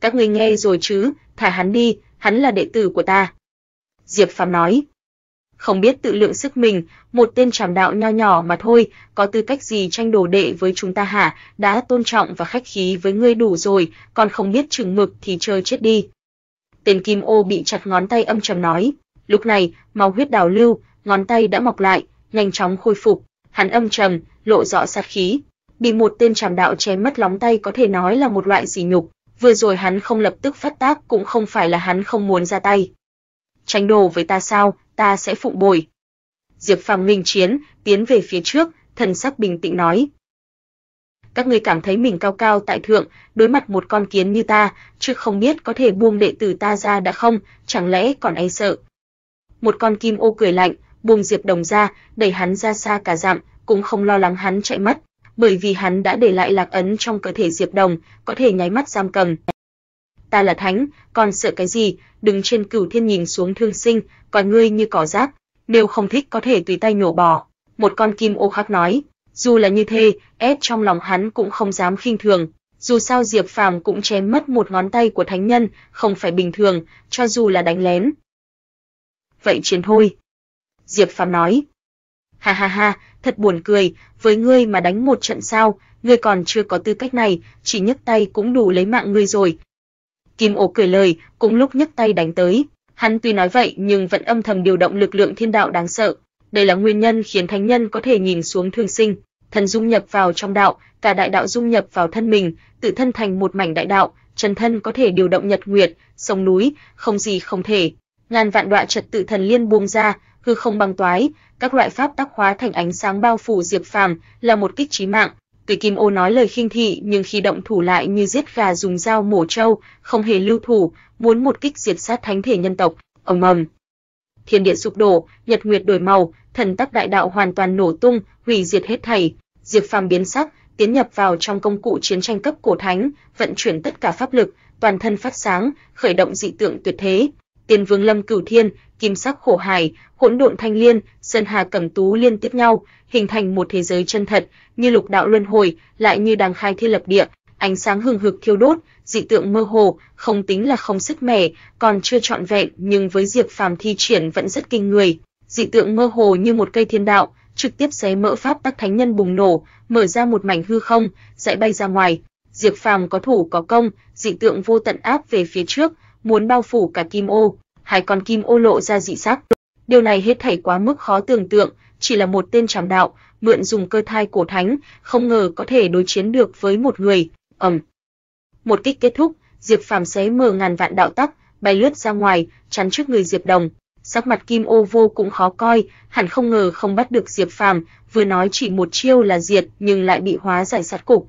các ngươi nghe rồi chứ, thả hắn đi, hắn là đệ tử của ta." Diệp Phàm nói. Không biết tự lượng sức mình, một tên trảm đạo nho nhỏ mà thôi, có tư cách gì tranh đồ đệ với chúng ta hả? Đã tôn trọng và khách khí với ngươi đủ rồi, còn không biết chừng mực thì chơi chết đi." Tên Kim Ô bị chặt ngón tay âm trầm nói. Lúc này, máu huyết đào lưu, ngón tay đã mọc lại, nhanh chóng khôi phục, hắn âm trầm, lộ rõ sát khí, bị một tên trảm đạo chém mất lóng tay có thể nói là một loại sỉ nhục, vừa rồi hắn không lập tức phát tác cũng không phải là hắn không muốn ra tay. Tranh đồ với ta sao, ta sẽ phụng bồi. Diệp Phàm nghênh chiến, tiến về phía trước, thần sắc bình tĩnh nói. Các ngươi cảm thấy mình cao cao tại thượng, đối mặt một con kiến như ta, chứ không biết có thể buông đệ tử ta ra đã không, chẳng lẽ còn e sợ. Một con kim ô cười lạnh, buông Diệp Đồng ra, đẩy hắn ra xa cả dặm, cũng không lo lắng hắn chạy mất bởi vì hắn đã để lại lạc ấn trong cơ thể Diệp Đồng, có thể nháy mắt giam cầm. Ta là thánh, còn sợ cái gì, đứng trên cửu thiên nhìn xuống thương sinh, còn ngươi như cỏ rác, nếu không thích có thể tùy tay nhổ bỏ. Một con kim ô khắc nói, dù là như thế, ép trong lòng hắn cũng không dám khinh thường. Dù sao Diệp Phàm cũng chém mất một ngón tay của thánh nhân, không phải bình thường, cho dù là đánh lén. Vậy chiến thôi. Diệp Phàm nói, ha ha ha, thật buồn cười, với ngươi mà đánh một trận sao, ngươi còn chưa có tư cách này, chỉ nhấc tay cũng đủ lấy mạng ngươi rồi. Kim Ổ cười lời, cũng lúc nhấc tay đánh tới. Hắn tuy nói vậy nhưng vẫn âm thầm điều động lực lượng thiên đạo đáng sợ. Đây là nguyên nhân khiến thánh nhân có thể nhìn xuống thường sinh, thần dung nhập vào trong đạo, cả đại đạo dung nhập vào thân mình, tự thân thành một mảnh đại đạo, chân thân có thể điều động nhật nguyệt, sông núi, không gì không thể. Ngàn vạn đoạn trật tự thần liên buông ra, hư không băng toái, các loại pháp tắc hóa thành ánh sáng bao phủ Diệp Phàm, là một kích chí mạng. Tùy Kim Ô nói lời khinh thị, nhưng khi động thủ lại như giết gà dùng dao mổ trâu, không hề lưu thủ, muốn một kích diệt sát thánh thể nhân tộc. Ầm ầm. Thiên địa sụp đổ, nhật nguyệt đổi màu, thần tắc đại đạo hoàn toàn nổ tung, hủy diệt hết thảy. Diệp Phàm biến sắc, tiến nhập vào trong công cụ chiến tranh cấp cổ thánh, vận chuyển tất cả pháp lực, toàn thân phát sáng, khởi động dị tượng tuyệt thế. Tiên Vương Lâm Cửu Thiên, kim sắc khổ hải, hỗn độn thanh liên, sơn hà cẩm tú liên tiếp nhau, hình thành một thế giới chân thật, như lục đạo luân hồi, lại như đang khai thiên lập địa, ánh sáng hừng hực thiêu đốt, dị tượng mơ hồ, không tính là không sức mẻ, còn chưa trọn vẹn, nhưng với Diệp Phàm thi triển vẫn rất kinh người. Dị tượng mơ hồ như một cây thiên đạo, trực tiếp xé mỡ pháp tắc thánh nhân bùng nổ, mở ra một mảnh hư không, dạy bay ra ngoài. Diệp Phàm có thủ có công, dị tượng vô tận áp về phía trước, muốn bao phủ cả Kim Ô hai con kim ô lộ ra dị sắc. Điều này hết thảy quá mức khó tưởng tượng, chỉ là một tên trảm đạo, mượn dùng cơ thai cổ thánh, không ngờ có thể đối chiến được với một người. Ầm. Một kích kết thúc, Diệp Phàm xé mở ngàn vạn đạo tắc, bay lướt ra ngoài, chắn trước người Diệp Đồng. Sắc mặt Kim Ô vô cũng khó coi, hẳn không ngờ không bắt được Diệp Phàm, vừa nói chỉ một chiêu là diệt, nhưng lại bị hóa giải sát cục.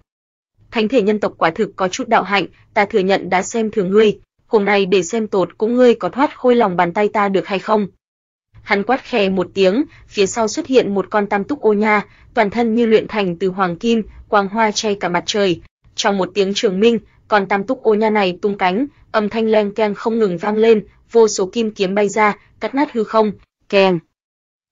Thánh thể nhân tộc quả thực có chút đạo hạnh, ta thừa nhận đã xem thường ngươi, hôm nay để xem tột cũng ngươi có thoát khôi lòng bàn tay ta được hay không. Hắn quát khè một tiếng, phía sau xuất hiện một con tam túc ô nha, toàn thân như luyện thành từ hoàng kim, quang hoa che cả mặt trời. Trong một tiếng trường minh, con tam túc ô nha này tung cánh, âm thanh leng keng không ngừng vang lên, vô số kim kiếm bay ra, cắt nát hư không, keng.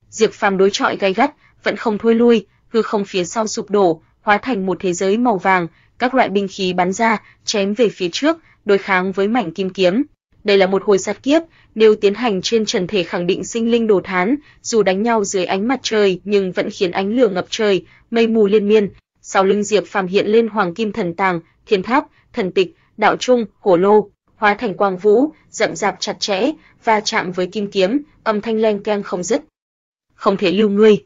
Diệp Phàm đối chọi gay gắt, vẫn không thối lui, hư không phía sau sụp đổ, hóa thành một thế giới màu vàng, các loại binh khí bắn ra, chém về phía trước, đối kháng với mảnh kim kiếm. Đây là một hồi sát kiếp, nếu tiến hành trên trần thể khẳng định sinh linh đồ thán, dù đánh nhau dưới ánh mặt trời nhưng vẫn khiến ánh lửa ngập trời, mây mù liên miên. Sau lưng Diệp Phàm hiện lên hoàng kim thần tàng, thiên tháp, thần tịch, đạo trung, hổ lô, hóa thành quang vũ, rậm rạp chặt chẽ, va chạm với kim kiếm, âm thanh leng keng không dứt. Không thể lưu ngươi.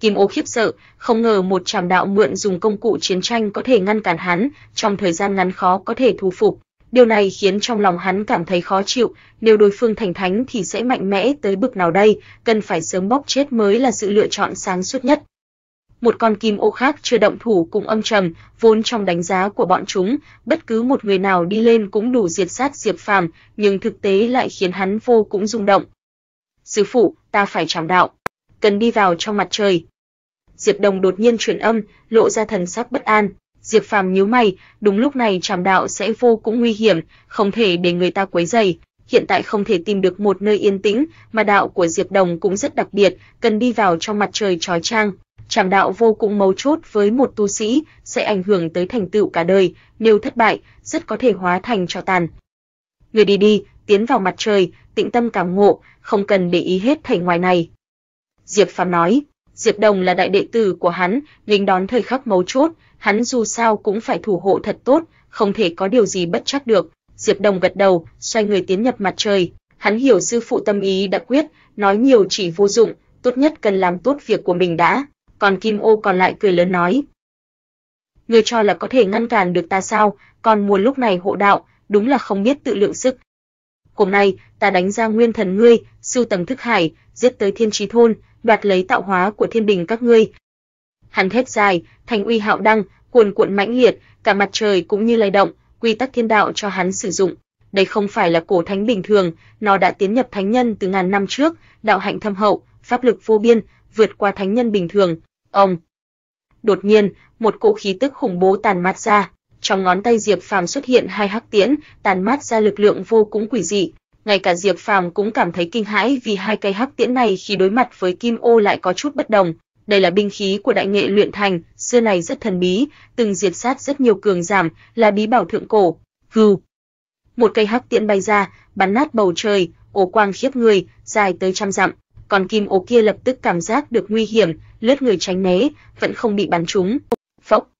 Kim Ô khiếp sợ, không ngờ một trảm đạo mượn dùng công cụ chiến tranh có thể ngăn cản hắn, trong thời gian ngắn khó có thể thu phục. Điều này khiến trong lòng hắn cảm thấy khó chịu, nếu đối phương thành thánh thì sẽ mạnh mẽ tới bực nào đây, cần phải sớm bóc chết mới là sự lựa chọn sáng suốt nhất. Một con kim ô khác chưa động thủ cũng âm trầm, vốn trong đánh giá của bọn chúng, bất cứ một người nào đi lên cũng đủ diệt sát Diệp Phàm, nhưng thực tế lại khiến hắn vô cũng rung động. "Sư phụ, ta phải trảm đạo, cần đi vào trong mặt trời." Diệp Đồng đột nhiên truyền âm, lộ ra thần sắc bất an. Diệp Phàm nhíu mày, đúng lúc này Trảm đạo sẽ vô cũng nguy hiểm, không thể để người ta quấy rầy, hiện tại không thể tìm được một nơi yên tĩnh, mà đạo của Diệp Đồng cũng rất đặc biệt, cần đi vào trong mặt trời chói chang. Trảm đạo vô cùng mâu chốt với một tu sĩ, sẽ ảnh hưởng tới thành tựu cả đời, nếu thất bại, rất có thể hóa thành tro tàn. Người đi đi, tiến vào mặt trời, tĩnh tâm cảm ngộ, không cần để ý hết thảy ngoài này. Diệp Phàm nói, Diệp Đồng là đại đệ tử của hắn, nghênh đón thời khắc mấu chốt, hắn dù sao cũng phải thủ hộ thật tốt, không thể có điều gì bất trắc được. Diệp Đồng gật đầu, xoay người tiến nhập mặt trời. Hắn hiểu sư phụ tâm ý đã quyết, nói nhiều chỉ vô dụng, tốt nhất cần làm tốt việc của mình đã. Còn Kim Ô còn lại cười lớn nói. Người cho là có thể ngăn cản được ta sao, còn mùa lúc này hộ đạo, đúng là không biết tự lượng sức. Hôm nay, ta đánh ra nguyên thần ngươi, sưu tầm thức hải, giết tới thiên trí thôn, đoạt lấy tạo hóa của thiên đình các ngươi, hắn thét dài, thành uy hạo đăng, cuồn cuộn mãnh liệt, cả mặt trời cũng như lay động, quy tắc thiên đạo cho hắn sử dụng. Đây không phải là cổ thánh bình thường, nó đã tiến nhập thánh nhân từ ngàn năm trước, đạo hạnh thâm hậu, pháp lực vô biên, vượt qua thánh nhân bình thường. Ông. Đột nhiên, một cỗ khí tức khủng bố tàn mát ra, trong ngón tay Diệp Phàm xuất hiện hai hắc tiễn, tàn mát ra lực lượng vô cùng quỷ dị, ngay cả Diệp Phàm cũng cảm thấy kinh hãi vì hai cây hắc tiễn này khi đối mặt với Kim Ô lại có chút bất đồng, đây là binh khí của đại nghệ luyện thành, xưa này rất thần bí, từng diệt sát rất nhiều cường giảm, là bí bảo thượng cổ. Vù. Một cây hắc tiễn bay ra, bắn nát bầu trời, ổ quang khiếp người, dài tới trăm dặm. Còn kim ố kia lập tức cảm giác được nguy hiểm, lướt người tránh né, vẫn không bị bắn trúng. Phốc.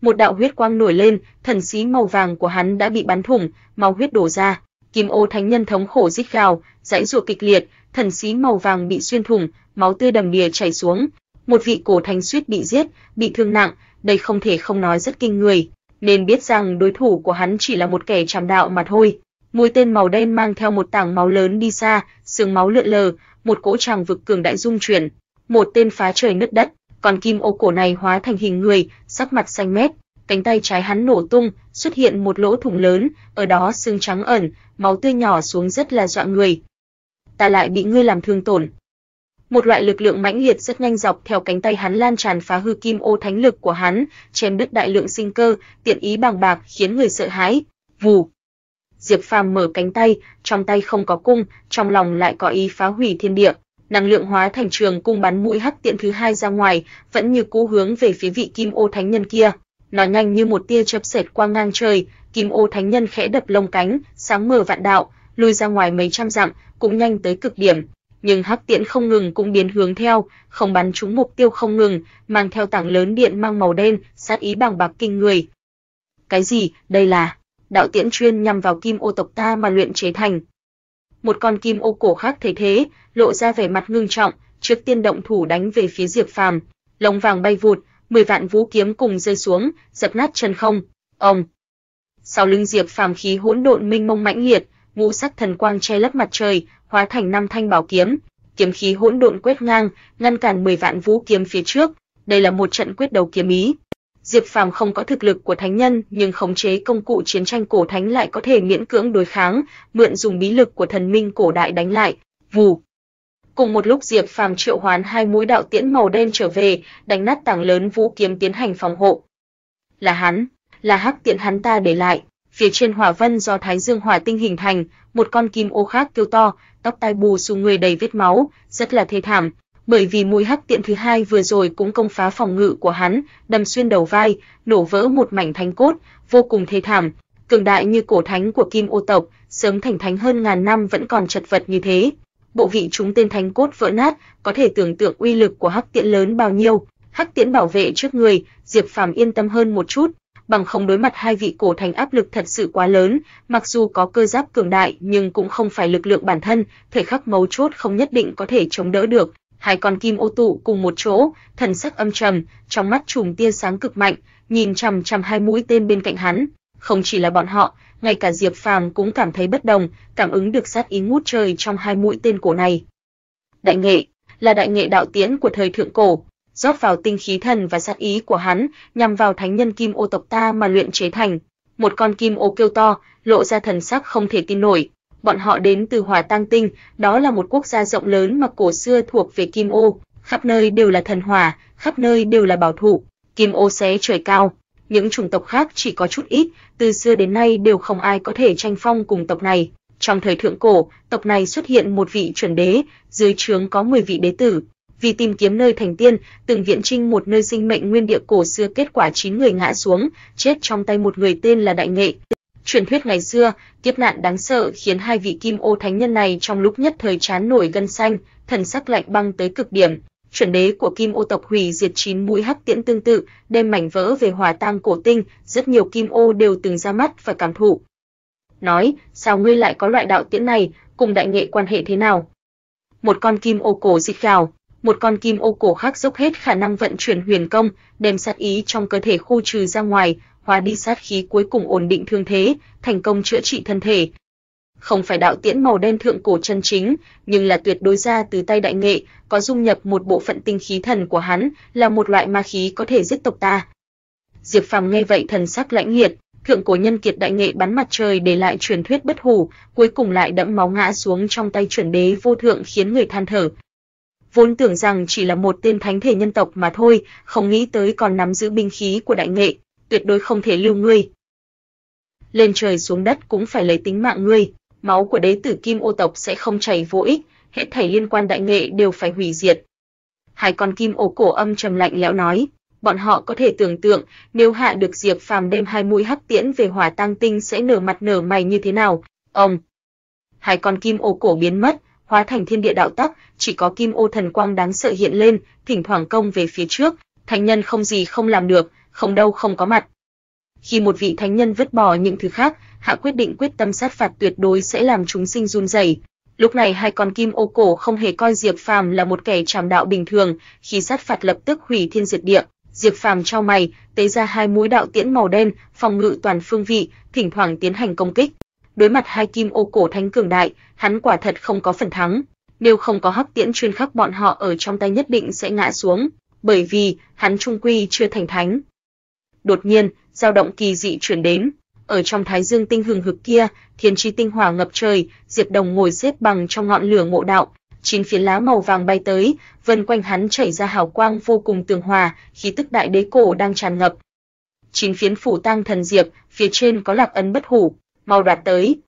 Một đạo huyết quang nổi lên, thần sĩ màu vàng của hắn đã bị bắn thủng, máu huyết đổ ra. Kim ô thánh nhân thống khổ rít gào, giãy giụa kịch liệt, thần sĩ màu vàng bị xuyên thủng, máu tươi đầm đìa chảy xuống, một vị cổ thành suýt bị giết, bị thương nặng, đây không thể không nói rất kinh người, nên biết rằng đối thủ của hắn chỉ là một kẻ trảm đạo mà thôi. Mũi tên màu đen mang theo một tảng máu lớn đi xa, sương máu lượn lờ, một cỗ tràng vực cường đại dung chuyển, một tên phá trời nứt đất, còn kim ô cổ này hóa thành hình người, sắc mặt xanh mét, cánh tay trái hắn nổ tung, xuất hiện một lỗ thủng lớn, ở đó xương trắng ẩn, máu tươi nhỏ xuống rất là dọa người. Ta lại bị ngươi làm thương tổn, một loại lực lượng mãnh liệt rất nhanh dọc theo cánh tay hắn lan tràn phá hư kim ô thánh lực của hắn, chém đứt đại lượng sinh cơ, tiện ý bằng bạc khiến người sợ hãi. Vù. Diệp Phàm mở cánh tay, trong tay không có cung, trong lòng lại có ý phá hủy thiên địa. Năng lượng hóa thành trường cung bắn mũi hắc tiện thứ hai ra ngoài, vẫn như cũ hướng về phía vị kim ô thánh nhân kia. Nó nhanh như một tia chớp xẹt qua ngang trời, kim ô thánh nhân khẽ đập lông cánh, sáng mở vạn đạo, lùi ra ngoài mấy trăm dặm, cũng nhanh tới cực điểm, nhưng hắc tiễn không ngừng cũng biến hướng theo, không bắn trúng mục tiêu không ngừng, mang theo tảng lớn điện mang màu đen, sát ý bằng bạc kinh người. Cái gì? Đây là đạo tiễn chuyên nhằm vào kim ô tộc ta mà luyện chế thành. Một con kim ô cổ khác thấy thế, lộ ra vẻ mặt ngưng trọng, trước tiên động thủ đánh về phía Diệp Phàm, lông vàng bay vụt, 10 vạn vũ kiếm cùng rơi xuống, dập nát chân không. Ông. Sau lưng Diệp Phàm khí hỗn độn minh mông mãnh liệt, ngũ sắc thần quang che lấp mặt trời, hóa thành năm thanh bảo kiếm, kiếm khí hỗn độn quét ngang, ngăn cản 10 vạn vũ kiếm phía trước. Đây là một trận quyết đấu kiếm ý. Diệp Phàm không có thực lực của thánh nhân, nhưng khống chế công cụ chiến tranh cổ thánh lại có thể miễn cưỡng đối kháng, mượn dùng bí lực của thần minh cổ đại đánh lại. Vù. Cùng một lúc Diệp Phàm triệu hoán hai mũi đạo tiễn màu đen trở về, đánh nát tảng lớn vũ kiếm tiến hành phòng hộ. Là hắn, là hắc tiễn hắn ta để lại. Phía trên hỏa vân do Thái Dương hỏa tinh hình thành, một con kim ô khác kêu to, tóc tai bù xù người đầy vết máu, rất là thê thảm, bởi vì mũi hắc tiện thứ hai vừa rồi cũng công phá phòng ngự của hắn, đâm xuyên đầu vai, nổ vỡ một mảnh thánh cốt, vô cùng thê thảm. Cường đại như cổ thánh của Kim Ô tộc, sớm thành thánh hơn ngàn năm vẫn còn chật vật như thế. Bộ vị chúng tên thánh cốt vỡ nát, có thể tưởng tượng uy lực của hắc tiễn lớn bao nhiêu. Hắc tiễn bảo vệ trước người, Diệp Phàm yên tâm hơn một chút, bằng không đối mặt hai vị cổ thành áp lực thật sự quá lớn, mặc dù có cơ giáp cường đại nhưng cũng không phải lực lượng bản thân, thời khắc mấu chốt không nhất định có thể chống đỡ được. Hai con kim ô tụ cùng một chỗ, thần sắc âm trầm, trong mắt trùng tia sáng cực mạnh, nhìn chằm chằm hai mũi tên bên cạnh hắn. Không chỉ là bọn họ, ngay cả Diệp Phàm cũng cảm thấy bất đồng, cảm ứng được sát ý ngút trời trong hai mũi tên cổ này. Đại nghệ, là đại nghệ đạo tiễn của thời thượng cổ, rót vào tinh khí thần và sát ý của hắn, nhằm vào thánh nhân kim ô tộc ta mà luyện chế thành. Một con kim ô kêu to, lộ ra thần sắc không thể tin nổi. Bọn họ đến từ hòa Tang Tinh, đó là một quốc gia rộng lớn mà cổ xưa thuộc về kim ô, khắp nơi đều là thần hòa, khắp nơi đều là bảo thủ, kim ô xé trời cao. Những chủng tộc khác chỉ có chút ít, từ xưa đến nay đều không ai có thể tranh phong cùng tộc này. Trong thời thượng cổ, tộc này xuất hiện một vị chuẩn đế, dưới trướng có 10 vị đế tử, vì tìm kiếm nơi thành tiên, từng viện trinh một nơi sinh mệnh nguyên địa cổ xưa kết quả 9 người ngã xuống, chết trong tay một người tên là Đại Nghệ. Truyền thuyết ngày xưa, kiếp nạn đáng sợ khiến hai vị kim ô thánh nhân này trong lúc nhất thời chán nổi gân xanh, thần sắc lạnh băng tới cực điểm. Chuẩn đế của kim ô tộc hủy diệt chín mũi hắc tiễn tương tự, đem mảnh vỡ về hòa tang cổ tinh, rất nhiều kim ô đều từng ra mắt và cảm thụ. Nói, sao ngươi lại có loại đạo tiễn này, cùng đại nghệ quan hệ thế nào? Một con kim ô cổ dịch gào, một con kim ô cổ khác dốc hết khả năng vận chuyển huyền công, đem sát ý trong cơ thể khu trừ ra ngoài, hóa đi sát khí cuối cùng ổn định thương thế, thành công chữa trị thân thể. Không phải đạo tiễn màu đen thượng cổ chân chính, nhưng là tuyệt đối ra từ tay đại nghệ, có dung nhập một bộ phận tinh khí thần của hắn, là một loại ma khí có thể giết tộc ta. Diệp Phàm nghe vậy thần sắc lãnh nhiệt thượng cổ nhân kiệt đại nghệ bắn mặt trời để lại truyền thuyết bất hủ, cuối cùng lại đẫm máu ngã xuống trong tay chuẩn đế vô thượng khiến người than thở, vốn tưởng rằng chỉ là một tên thánh thể nhân tộc mà thôi, không nghĩ tới còn nắm giữ binh khí của đại nghệ, tuyệt đối không thể lưu ngươi. Lên trời xuống đất cũng phải lấy tính mạng ngươi, máu của đế tử kim ô tộc sẽ không chảy vô ích, hết thảy liên quan đại nghệ đều phải hủy diệt. Hai con kim ô cổ âm trầm lạnh lẽo nói, bọn họ có thể tưởng tượng nếu hạ được Diệp Phàm đem hai mũi hắc tiễn về hỏa tăng tinh sẽ nở mặt nở mày như thế nào. Ông. Hai con kim ô cổ biến mất, hóa thành thiên địa đạo tắc, chỉ có kim ô thần quang đáng sợ hiện lên, thỉnh thoảng công về phía trước, thánh nhân không gì không làm được, không đâu không có mặt. Khi một vị thánh nhân vứt bỏ những thứ khác, hạ quyết định quyết tâm sát phạt tuyệt đối sẽ làm chúng sinh run rẩy. Lúc này hai con kim ô cổ không hề coi Diệp Phàm là một kẻ trảm đạo bình thường, khi sát phạt lập tức hủy thiên diệt địa. Diệp Phàm trao mày, tế ra hai mũi đạo tiễn màu đen, phòng ngự toàn phương vị, thỉnh thoảng tiến hành công kích đối mặt hai kim ô cổ thánh cường đại, hắn quả thật không có phần thắng. Nếu không có hắc tiễn chuyên khắc bọn họ ở trong tay nhất định sẽ ngã xuống, bởi vì hắn trung quy chưa thành thánh. Đột nhiên, dao động kỳ dị chuyển đến, ở trong thái dương tinh hừng hực kia, thiên chi tinh Hòa ngập trời, Diệp Đồng ngồi xếp bằng trong ngọn lửa ngộ đạo, chín phiến lá màu vàng bay tới, vân quanh hắn chảy ra hào quang vô cùng tường hòa, khí tức đại đế cổ đang tràn ngập. Chín phiến phủ tang thần diệp, phía trên có lạc ấn bất hủ, mau đoạt tới.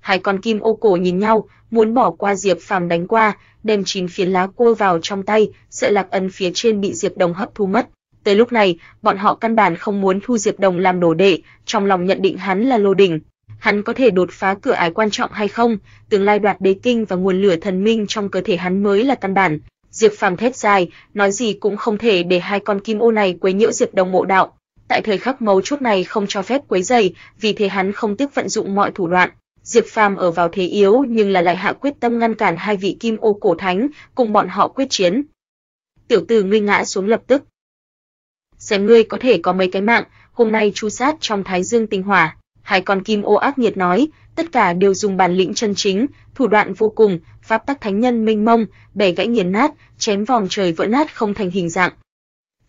Hai con kim ô cổ nhìn nhau, muốn bỏ qua Diệp Phàm đánh qua, đem chín phiến lá cua vào trong tay, sợi lạc ấn phía trên bị Diệp Đồng hấp thu mất. Tới lúc này, bọn họ căn bản không muốn thu Diệp Đồng làm đồ đệ, trong lòng nhận định hắn là lô đỉnh. Hắn có thể đột phá cửa ải quan trọng hay không, tương lai đoạt đế kinh và nguồn lửa thần minh trong cơ thể hắn mới là căn bản. Diệp Phàm thét dài, nói gì cũng không thể để hai con kim ô này quấy nhiễu Diệp Đồng mộ đạo tại thời khắc mấu chốt này không cho phép quấy rầy, vì thế hắn không tiếc vận dụng mọi thủ đoạn. Diệp Phàm ở vào thế yếu nhưng là lại hạ quyết tâm ngăn cản hai vị kim ô cổ thánh, cùng bọn họ quyết chiến. Tiểu tử ngươi ngã xuống lập tức. Xem ngươi có thể có mấy cái mạng, hôm nay chu sát trong Thái Dương tinh hỏa, hai con kim ô ác nghiệt nói, tất cả đều dùng bản lĩnh chân chính, thủ đoạn vô cùng, pháp tắc thánh nhân minh mông, bẻ gãy nghiền nát, chém vòng trời vỡ nát không thành hình dạng,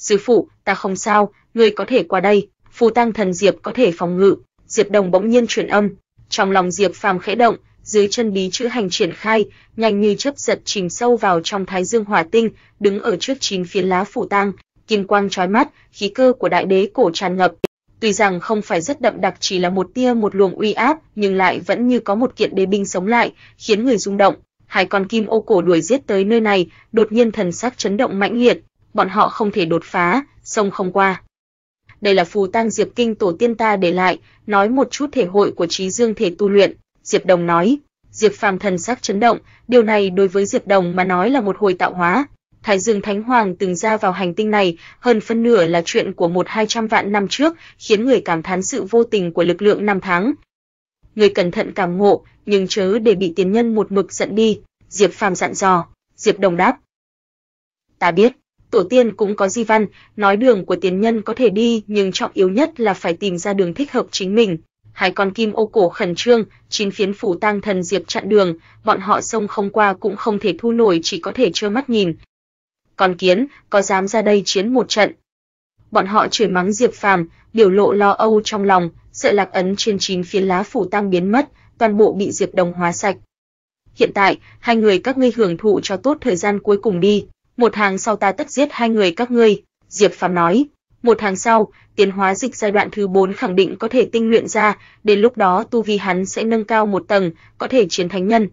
"Sư phụ, ta không sao, ngươi có thể qua đây, phù tăng thần diệp có thể phòng ngự." Diệp Đồng bỗng nhiên truyền âm, trong lòng Diệp Phàm khẽ động, dưới chân bí chữ hành triển khai, nhanh như chớp giật chìm sâu vào trong Thái Dương Hỏa Tinh, đứng ở trước chín phiến lá Phù tăng, kim quang chói mắt, khí cơ của đại đế cổ tràn ngập. Tuy rằng không phải rất đậm đặc chỉ là một tia một luồng uy áp, nhưng lại vẫn như có một kiện đế binh sống lại, khiến người rung động. Hai con kim ô cổ đuổi giết tới nơi này, đột nhiên thần sắc chấn động mãnh liệt, bọn họ không thể đột phá, sông không qua. Đây là phù tang Diệp Kinh tổ tiên ta để lại, nói một chút thể hội của trí dương thể tu luyện, Diệp Đồng nói. Diệp Phàm thần sắc chấn động, điều này đối với Diệp Đồng mà nói là một hồi tạo hóa. Thái Dương Thánh Hoàng từng ra vào hành tinh này, hơn phân nửa là chuyện của một hai trăm vạn năm trước, khiến người cảm thán sự vô tình của lực lượng năm tháng. Người cẩn thận cảm ngộ, nhưng chớ để bị tiền nhân một mực giận đi, Diệp Phàm dặn dò, Diệp Đồng đáp. Ta biết tổ tiên cũng có di văn, nói đường của tiền nhân có thể đi nhưng trọng yếu nhất là phải tìm ra đường thích hợp chính mình. Hai con kim ô cổ khẩn trương, chín phiến phủ tang thần diệp chặn đường, bọn họ sông không qua cũng không thể thu nổi chỉ có thể trơ mắt nhìn. Còn kiến, có dám ra đây chiến một trận? Bọn họ chửi mắng diệp phàm, biểu lộ lo âu trong lòng, sợ lạc ấn trên chín phiến lá phủ tang biến mất, toàn bộ bị diệp đồng hóa sạch. Hiện tại, hai người các ngươi hưởng thụ cho tốt thời gian cuối cùng đi một hàng sau ta tất giết hai người các ngươi, Diệp Phàm nói. Một hàng sau, tiến hóa dịch giai đoạn thứ 4 khẳng định có thể tinh luyện ra, đến lúc đó tu vi hắn sẽ nâng cao một tầng, có thể chiến thánh nhân.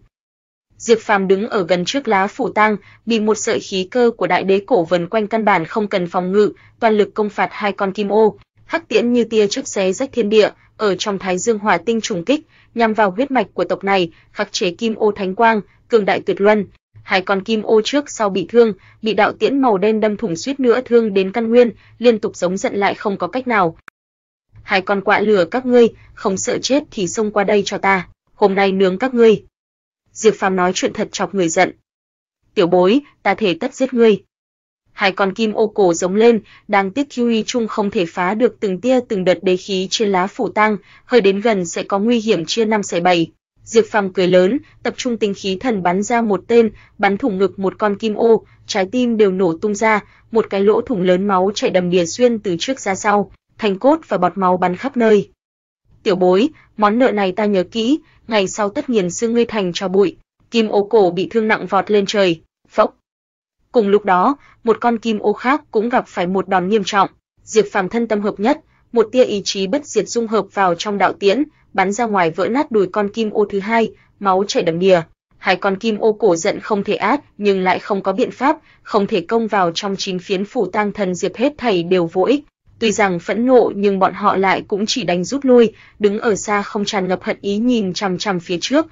Diệp Phàm đứng ở gần trước lá phủ tang, bị một sợi khí cơ của đại đế cổ vần quanh căn bản không cần phòng ngự, toàn lực công phạt hai con kim ô, hắc tiễn như tia chớp xé rách thiên địa, ở trong Thái Dương Hỏa Tinh trùng kích, nhằm vào huyết mạch của tộc này, khắc chế kim ô thánh quang, cường đại tuyệt luân hai con kim ô trước sau bị thương, bị đạo tiễn màu đen đâm thủng suýt nữa thương đến căn nguyên, liên tục giống giận lại không có cách nào. Hai con quạ lửa các ngươi, không sợ chết thì xông qua đây cho ta, hôm nay nướng các ngươi. Diệp Phàm nói chuyện thật chọc người giận. Tiểu bối, ta thể tất giết ngươi. Hai con kim ô cổ giống lên, đang tiếc QE chung không thể phá được từng tia từng đợt đế khí trên lá phủ tăng, hơi đến gần sẽ có nguy hiểm chia năm xẻ bảy Diệp Phàm cười lớn, tập trung tinh khí thần bắn ra một tên, bắn thủng ngực một con kim ô, trái tim đều nổ tung ra, một cái lỗ thủng lớn máu chảy đầm đìa xuyên từ trước ra sau, thành cốt và bọt máu bắn khắp nơi. Tiểu bối, món nợ này ta nhớ kỹ, ngày sau tất nhiên xương ngươi thành cho bụi. Kim ô cổ bị thương nặng vọt lên trời, phốc. Cùng lúc đó, một con kim ô khác cũng gặp phải một đòn nghiêm trọng, Diệp Phàm thân tâm hợp nhất, một tia ý chí bất diệt dung hợp vào trong đạo tiễn, bắn ra ngoài vỡ nát đùi con kim ô thứ hai, máu chảy đầm đìa. Hai con kim ô cổ giận không thể át, nhưng lại không có biện pháp, không thể công vào trong chín phiến phủ tang thần diệp hết thảy đều vô ích. Tuy rằng phẫn nộ nhưng bọn họ lại cũng chỉ đánh rút lui, đứng ở xa không tràn ngập hận ý nhìn chằm chằm phía trước.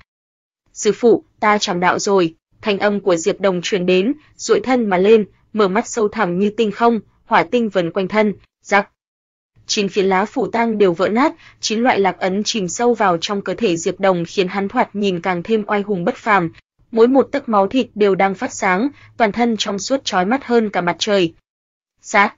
"Sư phụ, ta trảm đạo rồi." Thanh âm của Diệp Đồng truyền đến, duỗi thân mà lên, mở mắt sâu thẳm như tinh không, hỏa tinh vần quanh thân, giặc chín phiến lá phủ tang đều vỡ nát, chín loại lạc ấn chìm sâu vào trong cơ thể Diệp Đồng khiến hắn thoạt nhìn càng thêm oai hùng bất phàm. Mỗi một tấc máu thịt đều đang phát sáng, toàn thân trong suốt chói mắt hơn cả mặt trời. Sát!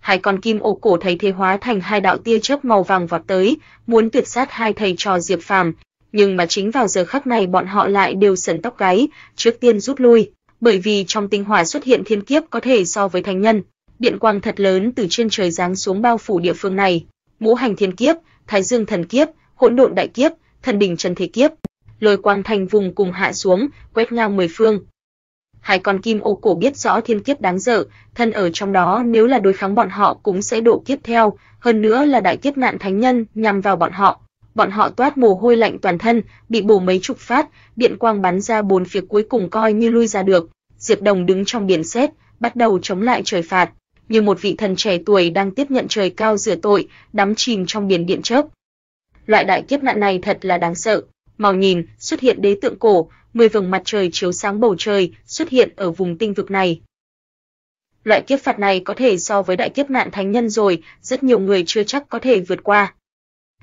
Hai con kim ô cổ thấy thế hóa thành hai đạo tia chớp màu vàng vọt tới, muốn tuyệt sát hai thầy trò Diệp Phàm, nhưng mà chính vào giờ khắc này bọn họ lại đều sẩn tóc gáy, trước tiên rút lui, bởi vì trong tinh hỏa xuất hiện thiên kiếp có thể so với thánh nhân, điện quang thật lớn từ trên trời giáng xuống bao phủ địa phương này, Ngũ hành thiên kiếp, Thái Dương thần kiếp, Hỗn độn đại kiếp, Thần đỉnh trần thế kiếp, lôi quang thành vùng cùng hạ xuống, quét ngang mười phương. Hai con kim ô cổ biết rõ thiên kiếp đáng sợ, thân ở trong đó nếu là đối kháng bọn họ cũng sẽ độ kiếp theo, hơn nữa là đại kiếp nạn thánh nhân nhằm vào bọn họ. Bọn họ toát mồ hôi lạnh toàn thân, bị bổ mấy chục phát, điện quang bắn ra bốn phía cuối cùng coi như lui ra được. Diệp Đồng đứng trong biển sét, bắt đầu chống lại trời phạt như một vị thần trẻ tuổi đang tiếp nhận trời cao rửa tội, đắm chìm trong biển điện chớp. Loại đại kiếp nạn này thật là đáng sợ. Mau nhìn, xuất hiện đế tượng cổ, mười vầng mặt trời chiếu sáng bầu trời, xuất hiện ở vùng tinh vực này. Loại kiếp phạt này có thể so với đại kiếp nạn thánh nhân rồi, rất nhiều người chưa chắc có thể vượt qua.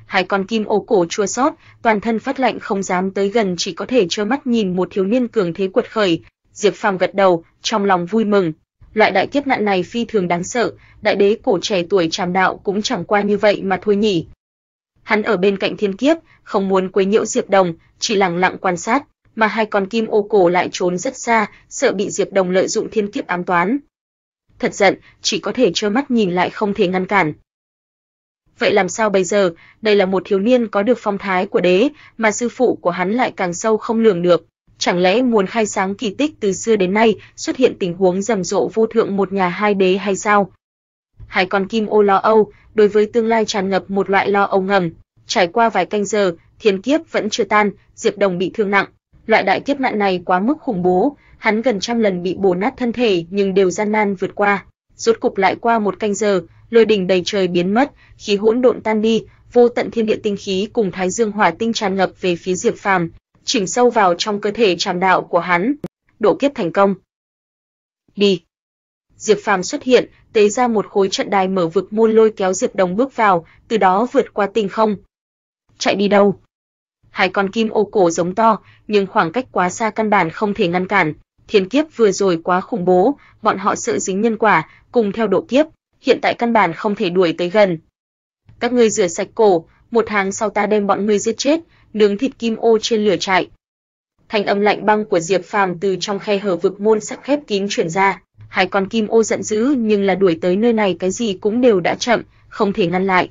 Hai con kim ô cổ chua sót, toàn thân phát lạnh không dám tới gần chỉ có thể trơ mắt nhìn một thiếu niên cường thế quật khởi, Diệp Phàm gật đầu, trong lòng vui mừng, loại đại kiếp nạn này phi thường đáng sợ, đại đế cổ trẻ tuổi tràm đạo cũng chẳng qua như vậy mà thôi nhỉ. Hắn ở bên cạnh thiên kiếp, không muốn quấy nhiễu Diệp Đồng, chỉ lặng lặng quan sát, mà hai con kim ô cổ lại trốn rất xa, sợ bị Diệp Đồng lợi dụng thiên kiếp ám toán. Thật giận, chỉ có thể trơ mắt nhìn lại không thể ngăn cản. Vậy làm sao bây giờ, đây là một thiếu niên có được phong thái của đế, mà sư phụ của hắn lại càng sâu không lường được. Chẳng lẽ muốn khai sáng kỳ tích từ xưa đến nay, xuất hiện tình huống rầm rộ vô thượng một nhà hai đế hay sao? Hai con kim ô lo âu, đối với tương lai tràn ngập một loại lo âu ngầm. Trải qua vài canh giờ, thiên kiếp vẫn chưa tan, Diệp Đồng bị thương nặng. Loại đại kiếp nạn này quá mức khủng bố, hắn gần trăm lần bị bổ nát thân thể nhưng đều gian nan vượt qua. Rốt cục lại qua một canh giờ, lôi đỉnh đầy trời biến mất, khí hỗn độn tan đi, vô tận thiên địa tinh khí cùng Thái Dương Hỏa tinh tràn ngập về phía Diệp Phàm, chìm sâu vào trong cơ thể tràn đạo của hắn, độ kiếp thành công. Đi. Diệp Phàm xuất hiện, tế ra một khối trận đài mở vực môn lôi kéo Diệp Đồng bước vào, từ đó vượt qua tinh không. Chạy đi đâu? Hai con kim ô cổ giống to, nhưng khoảng cách quá xa căn bản không thể ngăn cản. Thiên kiếp vừa rồi quá khủng bố, bọn họ sợ dính nhân quả, cùng theo độ kiếp, hiện tại căn bản không thể đuổi tới gần. Các ngươi rửa sạch cổ, một hàng sau ta đem bọn ngươi giết chết, nướng thịt kim ô trên lửa trại. Thanh âm lạnh băng của Diệp Phàm từ trong khe hở vực môn sắc khép kín truyền ra, hai con kim ô giận dữ nhưng là đuổi tới nơi này cái gì cũng đều đã chậm, không thể ngăn lại.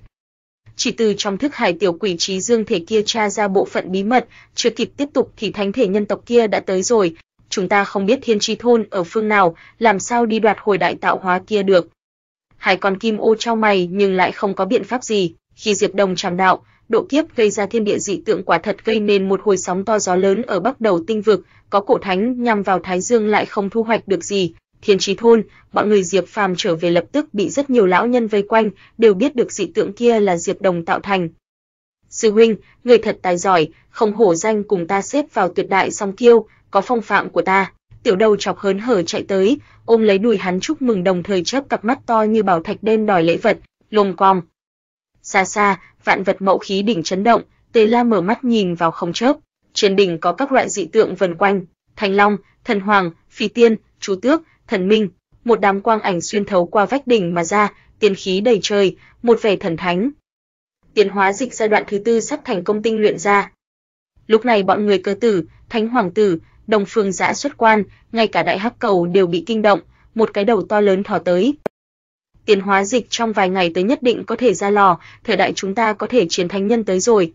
Chỉ từ trong thức hải tiểu quỷ trí dương thể kia tra ra bộ phận bí mật, chưa kịp tiếp tục thì thánh thể nhân tộc kia đã tới rồi, chúng ta không biết thiên chi thôn ở phương nào, làm sao đi đoạt hồi đại tạo hóa kia được. Hai con kim ô trao mày nhưng lại không có biện pháp gì, khi Diệp Đồng chảm đạo, độ kiếp gây ra thiên địa dị tượng quả thật gây nên một hồi sóng to gió lớn ở bắc đầu tinh vực, có cổ thánh nhằm vào Thái Dương lại không thu hoạch được gì. Thiên trí thôn, bọn người Diệp Phàm trở về lập tức bị rất nhiều lão nhân vây quanh, đều biết được dị tượng kia là Diệp Đồng tạo thành. Sư huynh, người thật tài giỏi, không hổ danh cùng ta xếp vào tuyệt đại song kiêu, có phong phạm của ta. Tiểu đầu chọc hớn hở chạy tới, ôm lấy đùi hắn chúc mừng đồng thời chớp cặp mắt to như bảo thạch đen đòi lễ vật, lồm còm, Xa xa, vạn vật mậu khí đỉnh chấn động, Tề La mở mắt nhìn vào không chớp, trên đỉnh có các loại dị tượng vần quanh, thành Long, Thần Hoàng, Phi Tiên, Chú Tước, Thần Minh, một đám quang ảnh xuyên thấu qua vách đỉnh mà ra, tiên khí đầy trời, một vẻ thần thánh. Tiến hóa dịch giai đoạn thứ tư sắp thành công tinh luyện ra. Lúc này bọn người cơ tử, thánh hoàng tử, đồng phương giả xuất quan, ngay cả đại hắc cầu đều bị kinh động, một cái đầu to lớn thò tới, tiến hóa dịch trong vài ngày tới nhất định có thể ra lò, thời đại chúng ta có thể chiến thánh nhân tới rồi."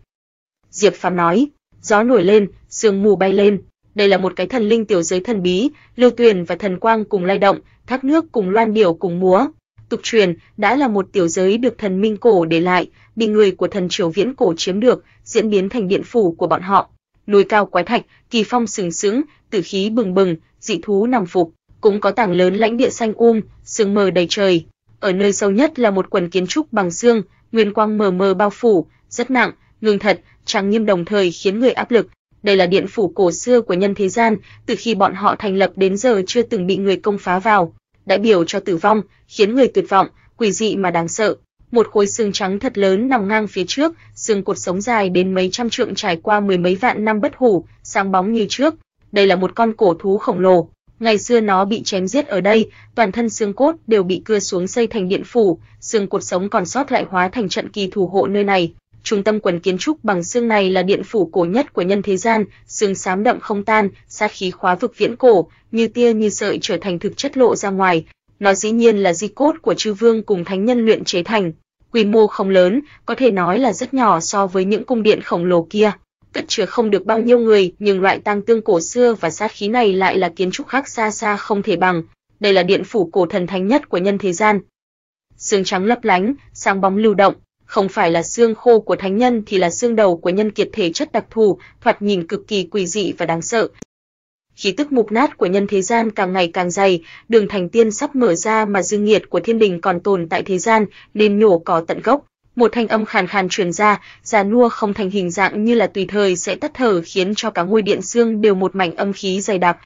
Diệp Phạm nói, gió nổi lên, sương mù bay lên. Đây là một cái thần linh tiểu giới thần bí, lưu tuyền và thần quang cùng lay động, thác nước cùng loan điểu cùng múa. Tục truyền, đã là một tiểu giới được thần minh cổ để lại, bị người của thần triều viễn cổ chiếm được, diễn biến thành điện phủ của bọn họ. Núi cao quái thạch, kỳ phong sừng sững, tử khí bừng bừng, dị thú nằm phục, cũng có tảng lớn lãnh địa xanh um, sương mờ đầy trời ở nơi sâu nhất là một quần kiến trúc bằng xương, nguyên quang mờ mờ bao phủ, rất nặng, ngưng thật, trang nghiêm đồng thời khiến người áp lực. Đây là điện phủ cổ xưa của nhân thế gian, từ khi bọn họ thành lập đến giờ chưa từng bị người công phá vào, đại biểu cho tử vong, khiến người tuyệt vọng, quỷ dị mà đáng sợ. Một khối xương trắng thật lớn nằm ngang phía trước, xương cột sống dài đến mấy trăm trượng trải qua mười mấy vạn năm bất hủ, sáng bóng như trước. Đây là một con cổ thú khổng lồ, Ngày xưa nó bị chém giết ở đây, toàn thân xương cốt đều bị cưa xuống xây thành điện phủ, xương cột sống còn sót lại hóa thành trận kỳ thủ hộ nơi này. Trung tâm quần kiến trúc bằng xương này là điện phủ cổ nhất của nhân thế gian, xương xám đậm không tan, sát khí khóa vực viễn cổ, như tia như sợi trở thành thực chất lộ ra ngoài. Nó dĩ nhiên là di cốt của chư vương cùng thánh nhân luyện chế thành quy mô không lớn, có thể nói là rất nhỏ so với những cung điện khổng lồ kia cất chứa không được bao nhiêu người, nhưng loại tang tương cổ xưa và sát khí này lại là kiến trúc khác xa xa không thể bằng. Đây là điện phủ cổ thần thánh nhất của nhân thế gian. Xương trắng lấp lánh, sáng bóng lưu động, không phải là xương khô của thánh nhân thì là xương đầu của nhân kiệt thể chất đặc thù, thoạt nhìn cực kỳ quỷ dị và đáng sợ. Khí tức mục nát của nhân thế gian càng ngày càng dày, đường thành tiên sắp mở ra mà dư nghiệt của thiên đình còn tồn tại thế gian, nên nhổ cỏ tận gốc một thanh âm khàn khàn truyền ra, già nua không thành hình dạng như là tùy thời sẽ tắt thở khiến cho cả ngôi điện xương đều một mảnh âm khí dày đặc.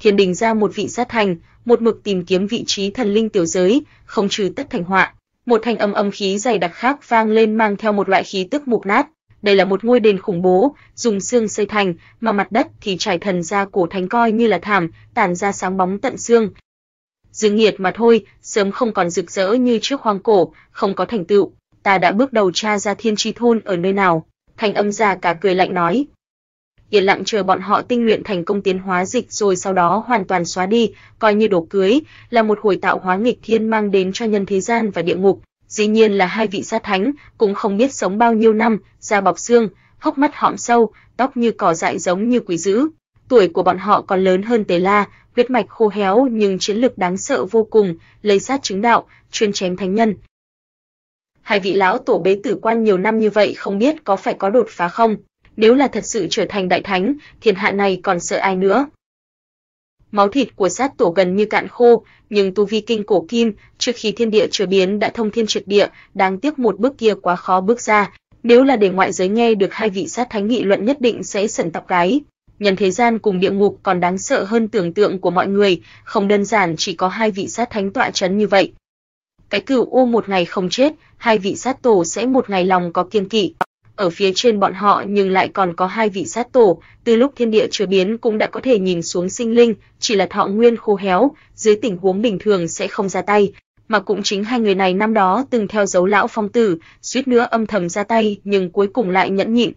Thiên đình ra một vị sát thành, một mực tìm kiếm vị trí thần linh tiểu giới, không trừ tất thành họa. Một thanh âm âm khí dày đặc khác vang lên mang theo một loại khí tức mục nát. Đây là một ngôi đền khủng bố, dùng xương xây thành, mà mặt đất thì trải thần ra cổ thánh coi như là thảm, tản ra sáng bóng tận xương. Dương nhiệt mà thôi, sớm không còn rực rỡ như trước hoang cổ, không có thành tựu, ta đã bước đầu tra ra thiên tri thôn ở nơi nào, thành âm già cả cười lạnh nói. Yên lặng chờ bọn họ tinh luyện thành công tiến hóa dịch rồi sau đó hoàn toàn xóa đi, coi như đổ cưới, là một hồi tạo hóa nghịch thiên mang đến cho nhân thế gian và địa ngục. Dĩ nhiên là hai vị sát thánh, cũng không biết sống bao nhiêu năm, da bọc xương, hốc mắt hõm sâu, tóc như cỏ dại giống như quỷ dữ. Tuổi của bọn họ còn lớn hơn Tế La, huyết mạch khô héo nhưng chiến lực đáng sợ vô cùng, lấy sát chứng đạo, chuyên chém thánh nhân, hai vị lão tổ bế tử quan nhiều năm như vậy không biết có phải có đột phá không? Nếu là thật sự trở thành đại thánh, thiên hạ này còn sợ ai nữa? Máu thịt của sát tổ gần như cạn khô, nhưng tu vi kinh cổ kim, trước khi thiên địa trở biến đã thông thiên triệt địa, đáng tiếc một bước kia quá khó bước ra, nếu là để ngoại giới nghe được hai vị sát thánh nghị luận nhất định sẽ sẩn tóc gái. Nhân thế gian cùng địa ngục còn đáng sợ hơn tưởng tượng của mọi người, không đơn giản chỉ có hai vị sát thánh tọa chấn như vậy cái cửu u một ngày không chết, hai vị sát tổ sẽ một ngày lòng có kiên kỵ. Ở phía trên bọn họ nhưng lại còn có hai vị sát tổ, từ lúc thiên địa chưa biến cũng đã có thể nhìn xuống sinh linh, chỉ là thọ nguyên khô héo, dưới tình huống bình thường sẽ không ra tay, mà cũng chính hai người này năm đó từng theo dấu lão phong tử, suýt nữa âm thầm ra tay nhưng cuối cùng lại nhẫn nhịn.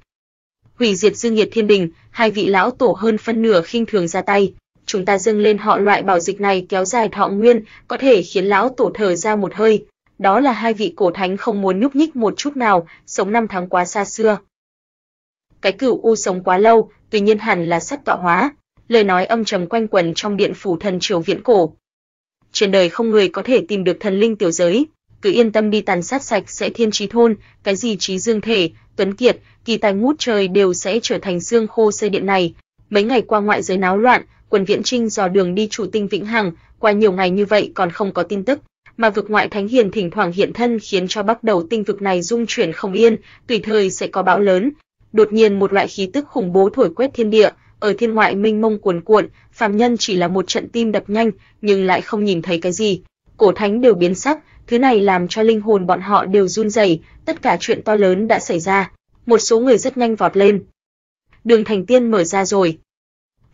Hủy diệt dư nghiệt thiên đình, hai vị lão tổ hơn phân nửa khinh thường ra tay chúng ta dâng lên họ loại bảo dịch này kéo dài thọ nguyên, có thể khiến lão tổ thở ra một hơi. Đó là hai vị cổ thánh không muốn nhúc nhích một chút nào, sống năm tháng quá xa xưa. Cái cửu u sống quá lâu, tuy nhiên hẳn là sắp tọa hóa, lời nói âm trầm quanh quẩn trong điện phủ thần triều viễn cổ. Trên đời không người có thể tìm được thần linh tiểu giới, cứ yên tâm đi tàn sát sạch sẽ thiên trí thôn, cái gì trí dương thể, tuấn kiệt, kỳ tài ngút trời đều sẽ trở thành xương khô xây điện này. Mấy ngày qua ngoại giới náo loạn, quân Viễn Trinh dò đường đi chủ tinh Vĩnh Hằng, qua nhiều ngày như vậy còn không có tin tức, mà vực ngoại thánh hiền thỉnh thoảng hiện thân khiến cho bắt đầu tinh vực này rung chuyển không yên, tùy thời sẽ có bão lớn. Đột nhiên một loại khí tức khủng bố thổi quét thiên địa, ở thiên ngoại minh mông cuồn cuộn, phàm nhân chỉ là một trận tim đập nhanh, nhưng lại không nhìn thấy cái gì. Cổ thánh đều biến sắc, thứ này làm cho linh hồn bọn họ đều run rẩy, tất cả chuyện to lớn đã xảy ra. Một số người rất nhanh vọt lên. Đường thành tiên mở ra rồi,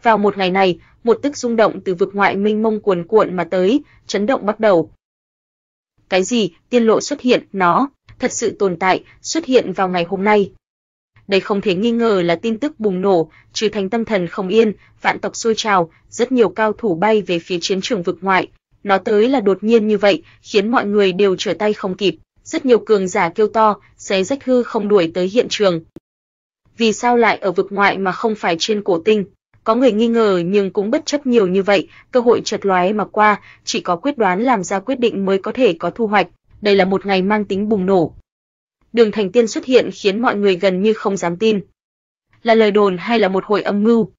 vào một ngày này, một tức rung động từ vực ngoại minh mông cuồn cuộn mà tới, chấn động bắt đầu. Cái gì? Tiên lộ xuất hiện, nó thật sự tồn tại, xuất hiện vào ngày hôm nay. Đây không thể nghi ngờ là tin tức bùng nổ, trừ thành tâm thần không yên, vạn tộc sôi trào, rất nhiều cao thủ bay về phía chiến trường vực ngoại. Nó tới là đột nhiên như vậy, khiến mọi người đều trở tay không kịp, rất nhiều cường giả kêu to, xé rách hư không đuổi tới hiện trường. Vì sao lại ở vực ngoại mà không phải trên cổ tinh? Có người nghi ngờ nhưng cũng bất chấp nhiều như vậy, cơ hội chợt lóe mà qua, chỉ có quyết đoán làm ra quyết định mới có thể có thu hoạch. Đây là một ngày mang tính bùng nổ. Đường Thành Tiên xuất hiện khiến mọi người gần như không dám tin. Là lời đồn hay là một hội âm mưu?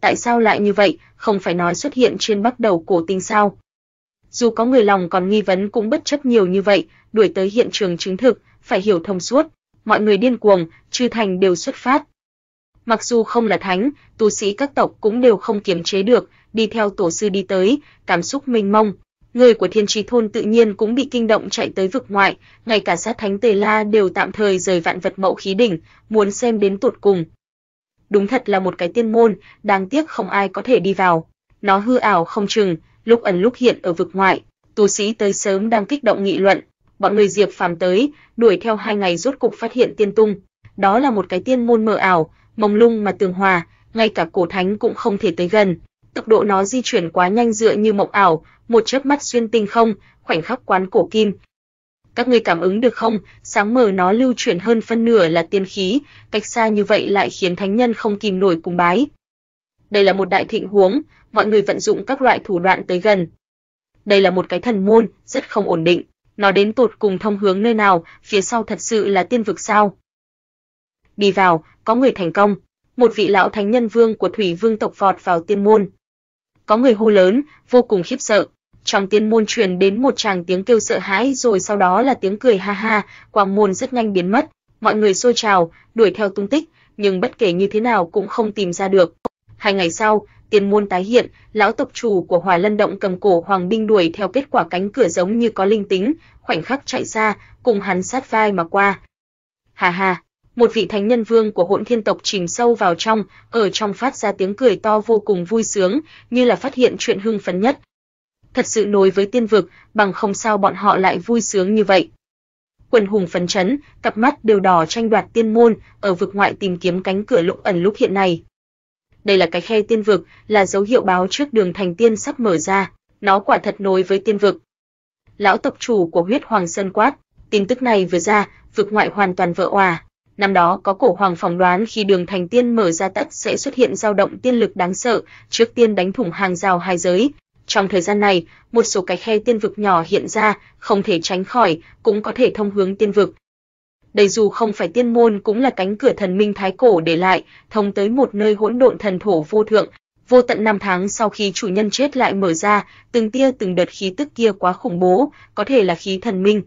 Tại sao lại như vậy, không phải nói xuất hiện trên bắt đầu cổ tinh sao? Dù có người lòng còn nghi vấn cũng bất chấp nhiều như vậy, đuổi tới hiện trường chứng thực, phải hiểu thông suốt, mọi người điên cuồng, chư thành đều xuất phát, mặc dù không là thánh, tu sĩ các tộc cũng đều không kiềm chế được, đi theo tổ sư đi tới, cảm xúc mênh mông. Người của Thiên Trì thôn tự nhiên cũng bị kinh động chạy tới vực ngoại, ngay cả sát thánh Tề La đều tạm thời rời vạn vật mẫu khí đỉnh, muốn xem đến tột cùng. Đúng thật là một cái tiên môn, đáng tiếc không ai có thể đi vào. Nó hư ảo không chừng, lúc ẩn lúc hiện ở vực ngoại, tu sĩ tới sớm đang kích động nghị luận, bọn người Diệp Phàm tới, đuổi theo hai ngày rốt cục phát hiện tiên tung. Đó là một cái tiên môn mờ ảo, mông lung mà tường hòa, ngay cả cổ thánh cũng không thể tới gần. Tốc độ nó di chuyển quá nhanh dựa như mộng ảo, một chớp mắt xuyên tinh không, khoảnh khắc quán cổ kim. Các ngươi cảm ứng được không, sáng mờ nó lưu chuyển hơn phân nửa là tiên khí, cách xa như vậy lại khiến thánh nhân không kìm nổi cùng bái. Đây là một đại thịnh huống, mọi người vận dụng các loại thủ đoạn tới gần. Đây là một cái thần môn, rất không ổn định. Nó đến tột cùng thông hướng nơi nào, phía sau thật sự là tiên vực sao? đi vào, có người thành công. Một vị lão thánh nhân vương của Thủy Vương tộc vọt vào tiên môn. Có người hô lớn, vô cùng khiếp sợ. Trong tiên môn truyền đến một tràng tiếng kêu sợ hãi rồi sau đó là tiếng cười ha ha, quang môn rất nhanh biến mất, mọi người xô trào, đuổi theo tung tích, nhưng bất kể như thế nào cũng không tìm ra được. Hai ngày sau, tiên môn tái hiện, lão tộc chủ của Hỏa Lân động cầm cổ Hoàng binh đuổi theo kết quả cánh cửa giống như có linh tính, khoảnh khắc chạy xa, cùng hắn sát vai mà qua. ha ha một vị thánh nhân vương của hỗn thiên tộc chìm sâu vào trong, ở trong phát ra tiếng cười to vô cùng vui sướng, như là phát hiện chuyện hưng phấn nhất. Thật sự nối với tiên vực, bằng không sao bọn họ lại vui sướng như vậy. Quần hùng phấn chấn, cặp mắt đều đỏ tranh đoạt tiên môn, ở vực ngoại tìm kiếm cánh cửa lỗ ẩn lúc hiện này. Đây là cái khe tiên vực, là dấu hiệu báo trước đường thành tiên sắp mở ra, nó quả thật nối với tiên vực. Lão tộc chủ của huyết hoàng sơn quát, tin tức này vừa ra, vực ngoại hoàn toàn vỡ hòa. Năm đó có cổ hoàng phỏng đoán khi đường thành tiên mở ra tất sẽ xuất hiện dao động tiên lực đáng sợ, trước tiên đánh thủng hàng rào hai giới. Trong thời gian này, một số cái khe tiên vực nhỏ hiện ra, không thể tránh khỏi, cũng có thể thông hướng tiên vực. Đây dù không phải tiên môn cũng là cánh cửa thần minh thái cổ để lại, thông tới một nơi hỗn độn thần thổ vô thượng. Vô tận năm tháng sau khi chủ nhân chết lại mở ra, từng tia từng đợt khí tức kia quá khủng bố, có thể là khí thần minh,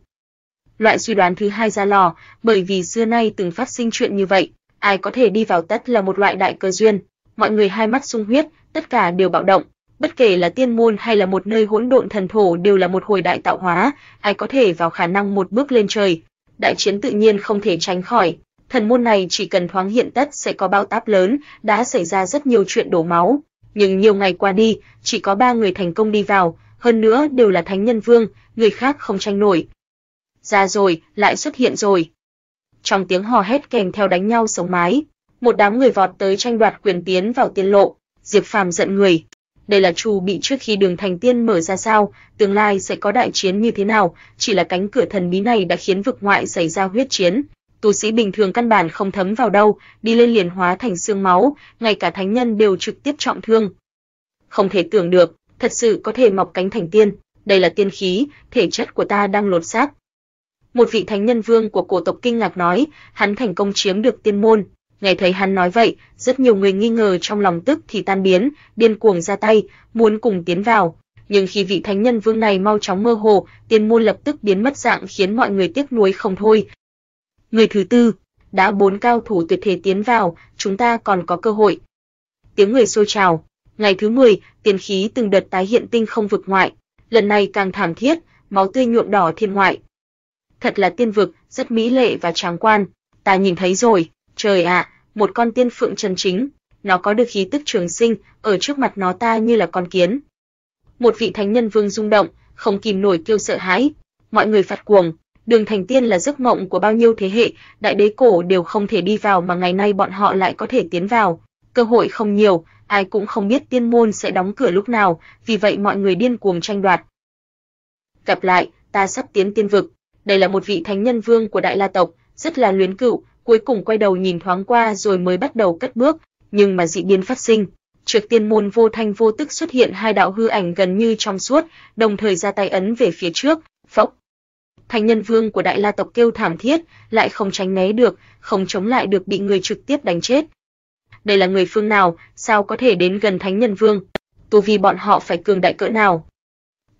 Loại suy đoán thứ hai ra lò, bởi vì xưa nay từng phát sinh chuyện như vậy, ai có thể đi vào tất là một loại đại cơ duyên. Mọi người hai mắt sung huyết, tất cả đều bạo động, bất kể là tiên môn hay là một nơi hỗn độn thần thổ đều là một hồi đại tạo hóa, ai có thể vào khả năng một bước lên trời. Đại chiến tự nhiên không thể tránh khỏi, thần môn này chỉ cần thoáng hiện tất sẽ có bao táp lớn, đã xảy ra rất nhiều chuyện đổ máu. Nhưng nhiều ngày qua đi, chỉ có ba người thành công đi vào, hơn nữa đều là thánh nhân vương, người khác không tranh nổi, ra rồi, lại xuất hiện rồi. Trong tiếng hò hét kèm theo đánh nhau sống mái, một đám người vọt tới tranh đoạt quyền tiến vào tiên lộ, Diệp Phàm giận người. Đây là chu bị trước khi đường thành tiên mở ra sao, tương lai sẽ có đại chiến như thế nào, chỉ là cánh cửa thần bí này đã khiến vực ngoại xảy ra huyết chiến, tu sĩ bình thường căn bản không thấm vào đâu, đi lên liền hóa thành xương máu, ngay cả thánh nhân đều trực tiếp trọng thương. Không thể tưởng được, thật sự có thể mọc cánh thành tiên, đây là tiên khí, thể chất của ta đang lột xác, một vị thánh nhân vương của cổ tộc kinh ngạc nói, hắn thành công chiếm được tiên môn. Nghe thấy hắn nói vậy, rất nhiều người nghi ngờ trong lòng tức thì tan biến, điên cuồng ra tay, muốn cùng tiến vào. Nhưng khi vị thánh nhân vương này mau chóng mơ hồ, tiên môn lập tức biến mất dạng khiến mọi người tiếc nuối không thôi. Người thứ tư, đã bốn cao thủ tuyệt thế tiến vào, chúng ta còn có cơ hội. Tiếng người xô trào. Ngày thứ 10, tiền khí từng đợt tái hiện tinh không vực ngoại, lần này càng thảm thiết, máu tươi nhuộm đỏ thiên ngoại, thật là tiên vực, rất mỹ lệ và tráng quan. Ta nhìn thấy rồi, trời ạ, một con tiên phượng chân chính, nó có được khí tức trường sinh, ở trước mặt nó ta như là con kiến. Một vị thánh nhân vương rung động, không kìm nổi kêu sợ hãi, mọi người phát cuồng, đường thành tiên là giấc mộng của bao nhiêu thế hệ, đại đế cổ đều không thể đi vào mà ngày nay bọn họ lại có thể tiến vào. Cơ hội không nhiều, ai cũng không biết tiên môn sẽ đóng cửa lúc nào, vì vậy mọi người điên cuồng tranh đoạt. Gặp lại, ta sắp tiến tiên vực đây là một vị thánh nhân vương của Đại La tộc, rất là luyến cựu, cuối cùng quay đầu nhìn thoáng qua rồi mới bắt đầu cất bước, nhưng mà dị biến phát sinh. trước tiên môn vô thanh vô tức xuất hiện hai đạo hư ảnh gần như trong suốt, đồng thời ra tay ấn về phía trước, phốc. Thánh nhân vương của Đại La tộc kêu thảm thiết, lại không tránh né được, không chống lại được bị người trực tiếp đánh chết. Đây là người phương nào, sao có thể đến gần thánh nhân vương? Tu vi bọn họ phải cường đại cỡ nào?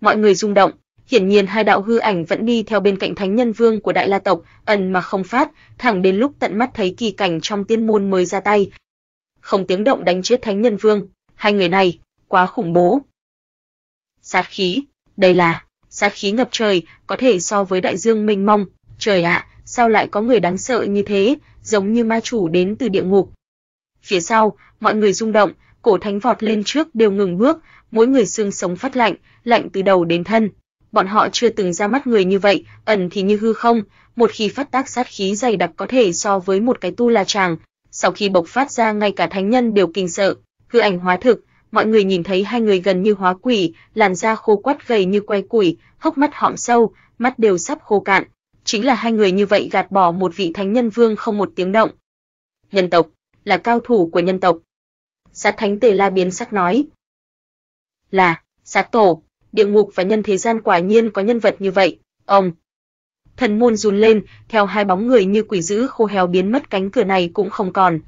Mọi người rung động, Hiển nhiên hai đạo hư ảnh vẫn đi theo bên cạnh thánh nhân vương của Đại La tộc, ẩn mà không phát, thẳng đến lúc tận mắt thấy kỳ cảnh trong tiên môn mới ra tay. Không tiếng động đánh chết thánh nhân vương, hai người này, quá khủng bố. Sát khí, đây là sát khí ngập trời, có thể so với đại dương mênh mông. Trời ạ, sao lại có người đáng sợ như thế, giống như ma chủ đến từ địa ngục. Phía sau, mọi người rung động, cổ thánh vọt lên trước đều ngừng bước, mỗi người xương sống phát lạnh, lạnh từ đầu đến thân, bọn họ chưa từng ra mắt người như vậy, ẩn thì như hư không, một khi phát tác sát khí dày đặc có thể so với một cái tu la tràng, sau khi bộc phát ra ngay cả thánh nhân đều kinh sợ, hư ảnh hóa thực, mọi người nhìn thấy hai người gần như hóa quỷ, làn da khô quắt gầy như que củi, hốc mắt hõm sâu, mắt đều sắp khô cạn, chính là hai người như vậy gạt bỏ một vị thánh nhân vương không một tiếng động. Nhân tộc là cao thủ của nhân tộc. Sát Thánh Tề La biến sắc nói. Là, sát tổ địa ngục và nhân thế gian quả nhiên có nhân vật như vậy, ông. Thần môn run lên, theo hai bóng người như quỷ dữ khô héo biến mất cánh cửa này cũng không còn,